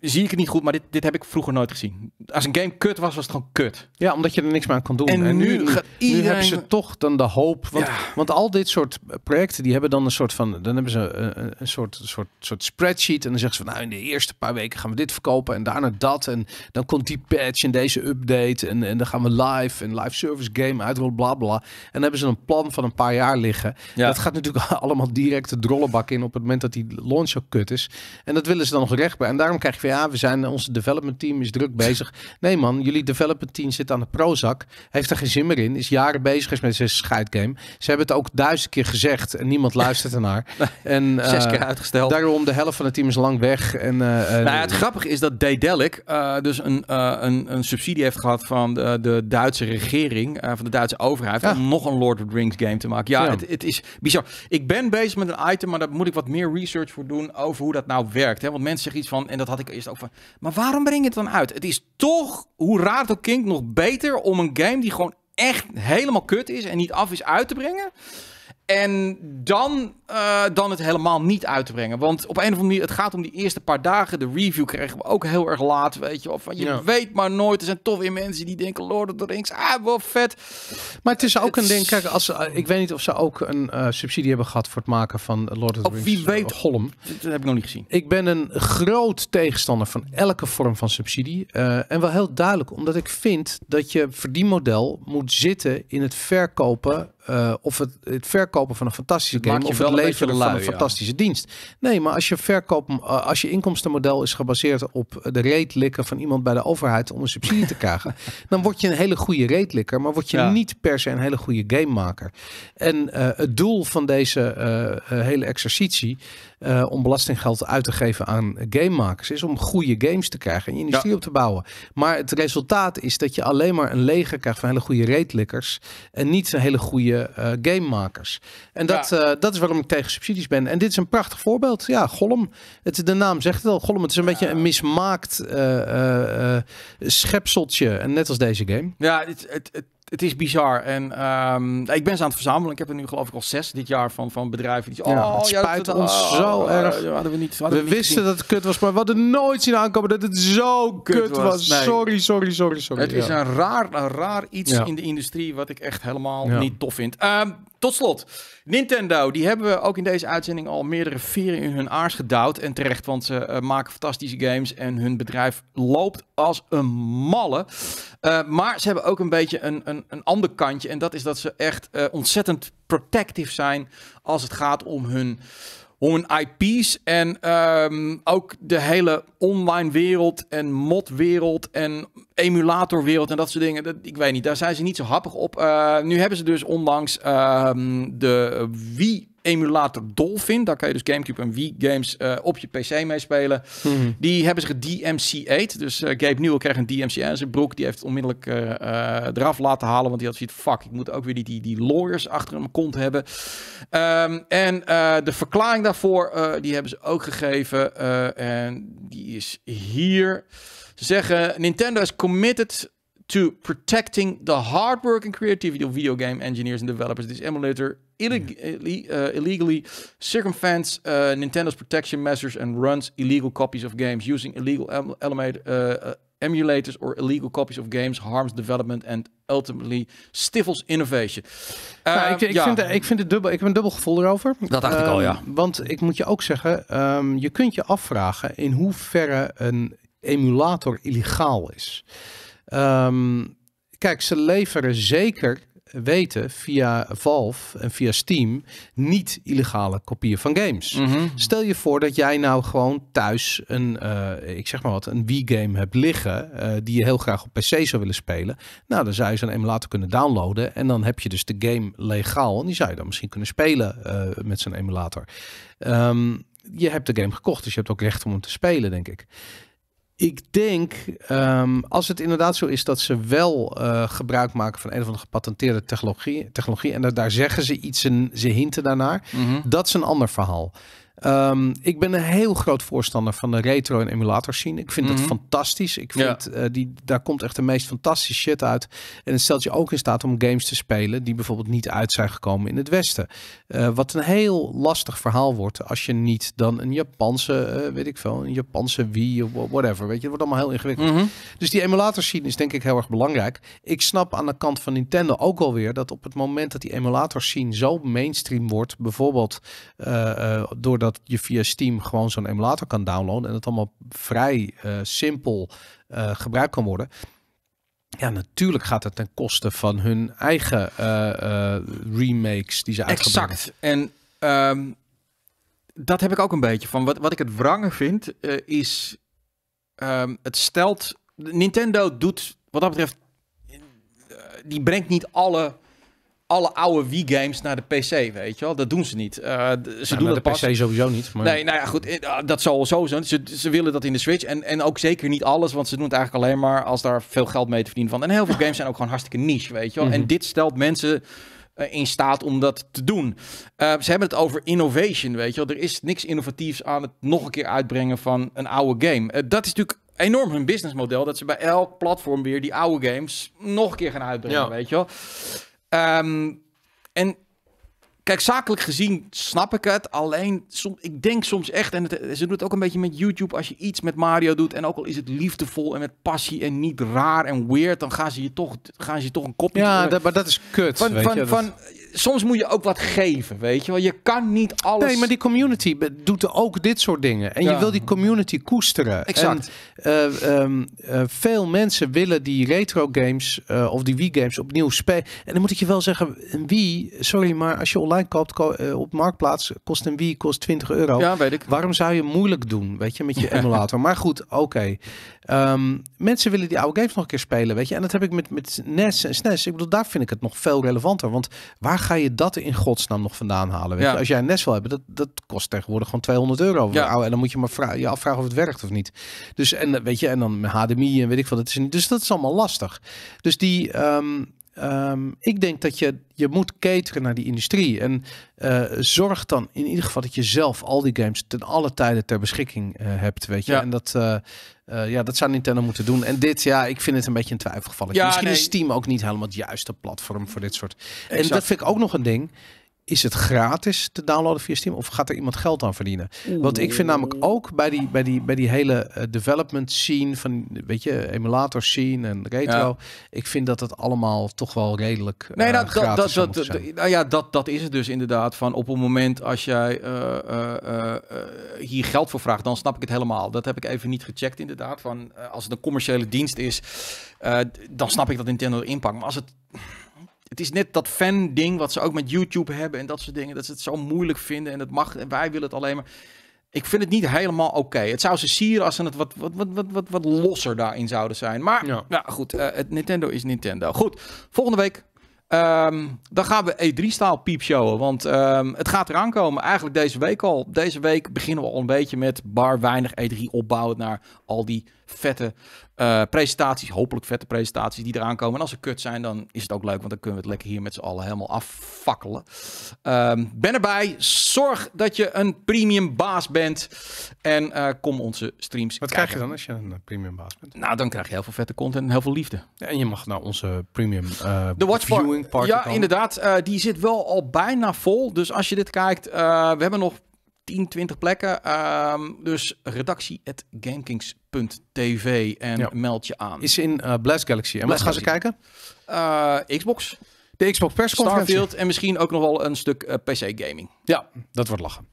zie ik het niet goed, maar dit, dit heb ik vroeger nooit gezien. Als een game kut was, was het gewoon kut. Ja, omdat je er niks meer aan kan doen. En, nu, nu, hebben ze toch dan de hoop. Want, want al dit soort projecten, die hebben dan een soort van... Dan hebben ze een, een soort, soort, soort spreadsheet. En dan zeggen ze van, nou, in de eerste paar weken gaan we dit verkopen. En daarna dat. En dan komt die patch en deze update. En, en dan gaan we live. En live service game uit, bla, bla. En dan hebben ze een plan van een paar jaar liggen. Ja. Dat gaat natuurlijk allemaal direct de drollenbak in... op het moment dat die launch zo kut is. En dat willen ze dan nog recht bij. En daarom krijg je van ja, we zijn, onze development team is druk bezig. Nee man, jullie development team zit aan de Prozac, heeft er geen zin meer in, is jaren bezig is met zijn scheidgame. Ze hebben het ook duizend keer gezegd en niemand luistert ernaar. en, uh, Zes eh, keer uitgesteld. Daarom de helft van het team is lang weg. En, eh, eh, nou het grappige is dat Daedalic dus een, een, een, subsidie heeft gehad van de, Duitse regering, van de Duitse overheid, om nog een Lord of the Rings game te maken. Ja, Het, het is bizar. Ik ben bezig met een item, maar daar moet ik wat meer research voor doen over hoe dat nou werkt. Hè? Want mensen zeggen iets van, en dat had ik eerst ook van. Maar waarom breng je het dan uit? Het is toch, hoe raar het ook nog beter om een game die gewoon echt helemaal kut is en niet af is uit te brengen. En dan, eh, dan het helemaal niet uit te brengen. Want op een of andere manier, het gaat om die eerste paar dagen. De review kregen we ook heel erg laat, weet je. Of je weet maar nooit. Er zijn toch weer mensen die denken, Lord of the Rings, ah, wat vet. Maar het is ook een ding, kijk, als, eh, ik weet niet of ze ook een eh, subsidie hebben gehad voor het maken van Lord of the oh, Rings. Of wie weet. Holm. Dat heb ik nog niet gezien. Ik ben een groot tegenstander van elke vorm van subsidie. en wel heel duidelijk, omdat ik vind dat je verdienmodel moet zitten in het verkopen eh, of het, het, verkopen van een fantastische game of het leveren van een fantastische dienst. Nee, maar als je verkoop, eh, als je inkomstenmodel is gebaseerd op de reetlikken van iemand bij de overheid om een subsidie te krijgen, dan word je een hele goede reetlikker, maar word je niet per se een hele goede gamemaker. En eh, het doel van deze hele exercitie eh, om belastinggeld uit te geven aan gamemakers is om goede games te krijgen en industrie op te bouwen. Maar het resultaat is dat je alleen maar een leger krijgt van hele goede reetlikkers en niet van hele goede uh, eh, gamemakers. En dat, eh, dat is waarom ik tegen subsidies ben. En dit is een prachtig voorbeeld. Ja, Gollum. Het, de naam zegt het al. Gollum, het is een beetje een mismaakt schepseltje. En net als deze game. Ja, het, het het is bizar. En ehm, nou, ik ben ze aan het verzamelen. Ik heb er nu geloof ik al zes dit jaar van, van bedrijven. Die, oh, ja, het spuit ons oh, zo erg. Ja, hadden we niet, we, wisten dat het kut was, maar we hadden nooit zien aankomen dat het zo kut, was. Sorry, sorry, sorry, sorry. Het is een raar, een raar iets in de industrie wat ik echt helemaal niet tof vind. Ehm, tot slot, Nintendo, die hebben we ook in deze uitzending al meerdere veren in hun aars gedouwd. En terecht, want ze eh, maken fantastische games en hun bedrijf loopt als een malle. Eh, maar ze hebben ook een beetje een, een, een ander kantje. En dat is dat ze echt eh, ontzettend protective zijn als het gaat om hun om hun IP's en ehm, ook de hele online wereld en modwereld en emulatorwereld en dat soort dingen. Dat, ik weet niet, daar zijn ze niet zo happig op. Eh, nu hebben ze dus onlangs ehm, de Wii emulator Dolphin. Daar kan je dus Gamecube en Wii games eh, op je PC meespelen. Hmm. Die hebben ze dmc Dus uh, Gabe Newell kreeg een DMC en zijn broek. Die heeft het onmiddellijk eraf laten halen. Want die had zoiets fuck, ik moet ook weer die, die, die lawyers achter mijn kont hebben. Ehm, en de verklaring daarvoor, die hebben ze ook gegeven. en die is hier zeggen: Nintendo is committed to protecting the work and creativity of video game engineers and developers. This emulator illegally, uh, eh, eh, illegally circumvents uh, Nintendo's protection measures and runs illegal copies of games using illegal em uh, emulators or illegal copies of games harms development and ultimately stifles innovation. Nou, ik, ehm, ik, vind, ik, vind, het dubbel, ik ben dubbel gevoel erover. Dat dacht ik al, ehm, ja. Want ik moet je ook zeggen, ehm, je kunt je afvragen in hoeverre een emulator illegaal is. Um, kijk, ze leveren zeker weten via Valve en via Steam niet illegale kopieën van games. Mhm. Stel je voor dat jij nou gewoon thuis een, eh, ik zeg maar wat, een Wii-game hebt liggen eh, die je heel graag op PC zou willen spelen. Nou, dan zou je zo'n emulator kunnen downloaden en dan heb je dus de game legaal en die zou je dan misschien kunnen spelen eh, met zo'n emulator. Ehm, je hebt de game gekocht, dus je hebt ook recht om hem te spelen, denk ik. Ik denk, ehm, als het inderdaad zo is dat ze wel eh, gebruik maken van een of andere gepatenteerde technologie, technologie en dat, daar zeggen ze iets en ze hinten daarnaar, mhm. dat is een ander verhaal. Ehm, ik ben een heel groot voorstander van de retro en emulator scene. Ik vind mm dat mhm. fantastisch. Ik vind eh, die, daar komt echt de meest fantastische shit uit. En het stelt je ook in staat om games te spelen die bijvoorbeeld niet uit zijn gekomen in het Westen. Eh, wat een heel lastig verhaal wordt als je niet dan een Japanse, uh, weet ik veel, een Japanse Wii of whatever. Weet je, het wordt allemaal heel ingewikkeld. Mhm. Dus die emulator scene is denk ik heel erg belangrijk. Ik snap aan de kant van Nintendo ook alweer dat op het moment dat die emulator scene zo mainstream wordt, bijvoorbeeld doordat je via Steam gewoon zo'n emulator kan downloaden en het allemaal vrij eh, simpel eh, gebruikt kan worden. Ja, natuurlijk gaat het ten koste van hun eigen eh, remakes die ze uitbrengen. Exact. En ehm, dat heb ik ook een beetje van. Wat, wat ik het wrange vind, is ehm, het stelt... Nintendo doet wat dat betreft die brengt niet alle alle oude Wii-games naar de PC, weet je wel. Dat doen ze niet. Eh, ze doen dat de PC sowieso niet. Maar... Nee, nou ja, goed. Eh, ah, dat zal zo zijn. Ze, ze willen dat in de Switch. En, en ook zeker niet alles, want ze doen het eigenlijk alleen maar als daar veel geld mee te verdienen van. En heel veel games zijn ook gewoon hartstikke niche, weet je wel. Mhm. En dit stelt mensen eh, in staat om dat te doen. ze hebben het over innovation, weet je wel. Er is niks innovatiefs aan het nog een keer uitbrengen van een oude game. dat is natuurlijk enorm hun businessmodel, dat ze bij elk platform weer die oude games nog een keer gaan uitbrengen, weet je wel. Ehm, en kijk, zakelijk gezien snap ik het. Alleen, ik denk soms echt, en het, ze doen het ook een beetje met YouTube. Als je iets met Mario doet, en ook al is het liefdevol en met passie en niet raar en weird, dan gaan ze je toch, gaan ze je toch een kopje... Ja, dat, maar dat is kut. Van, weet van, je, van soms moet je ook wat geven, weet je wel. Je kan niet alles... Nee, maar die community doet ook dit soort dingen. En je wil die community koesteren. Exact. En, eh, ehm, eh, veel mensen willen die retro games eh, of die Wii games opnieuw spelen. En dan moet ik je wel zeggen, Wie? Wii, sorry, maar als je online koopt op Marktplaats, kost een Wii kost 20 euro. Ja, weet ik. Waarom zou je moeilijk doen, weet je, met je emulator? maar goed, oké. Okay. Ehm, mensen willen die oude games nog een keer spelen, weet je. En dat heb ik met, met NES en SNES. E ik bedoel, daar vind ik het nog veel relevanter. Want waar ga je dat in godsnaam nog vandaan halen? ja. Als jij een nest wil hebben, dat, dat kost tegenwoordig gewoon 200 euro. Ja. En dan moet je maar je afvragen of het werkt of niet. Dus en weet je, en dan HDMI en weet ik wat. Het is, dus dat is allemaal lastig. Dus die, ehm, Ehm, ik denk dat je, je moet cateren naar die industrie. En eh, zorg dan in ieder geval dat je zelf al die games ten alle tijden ter beschikking eh, hebt. Weet je? En dat, eh, ja, dat zou Nintendo moeten doen. En dit, ja, ik vind het een beetje een twijfelgeval. Misschien is Steam ook niet helemaal het juiste platform voor dit soort. Exact. En dat vind ik ook nog een ding is het gratis te downloaden via Steam of gaat er iemand geld aan verdienen? Want ik vind namelijk ook bij die, bij die, bij die hele eh, development scene van, weet je, emulator scene en retro, ik vind dat het allemaal toch wel redelijk. nee, eh, dat, dat, dat, nou ja, dat, dat is het dus inderdaad. Van op het moment als jij eh, hier geld voor vraagt, dan snap ik het helemaal. Dat heb ik even niet gecheckt, inderdaad. Van als het een commerciële dienst is, dan snap ik dat Nintendo inpakt. Maar als het het is net dat fan-ding wat ze ook met YouTube hebben en dat soort dingen. Dat ze het zo moeilijk vinden en dat mag. En wij willen het alleen maar. Ik vind het niet helemaal oké. Het zou ze sieren als ze het wat, wat, wat, wat, wat, wat losser daarin zouden zijn. Maar ja. goed, eh, het Nintendo is Nintendo. Goed, volgende week ehm, dan gaan we E3-staal piepshowen, want ehm, het gaat eraan komen. Eigenlijk deze week al. Deze week beginnen we al een beetje met bar weinig E3 opbouwen naar al die vette eh, presentaties, hopelijk vette presentaties die eraan komen. En als ze kut zijn, dan is het ook leuk, want dan kunnen we het lekker hier met z'n allen helemaal affakkelen. Ehm, ben erbij. Zorg dat je een premium baas bent. En eh, kom onze streams Wat krijg je dan als je een eh, premium baas bent? Nou, dan krijg je heel veel vette content en heel veel liefde. Ja, en je mag naar onze premium viewing party Ja, inderdaad. die zit wel al bijna vol. Dus als je dit kijkt, we hebben nog 10, 20 plekken. Um, dus redactie.gamekings.tv en meld je aan. Is in uh, Blast Galaxy. En Blast wat gaan ze kijken? Eh, Xbox. De Xbox persconferentie. Starfield en misschien ook nog wel een stuk eh, PC gaming. Ja, dat wordt lachen.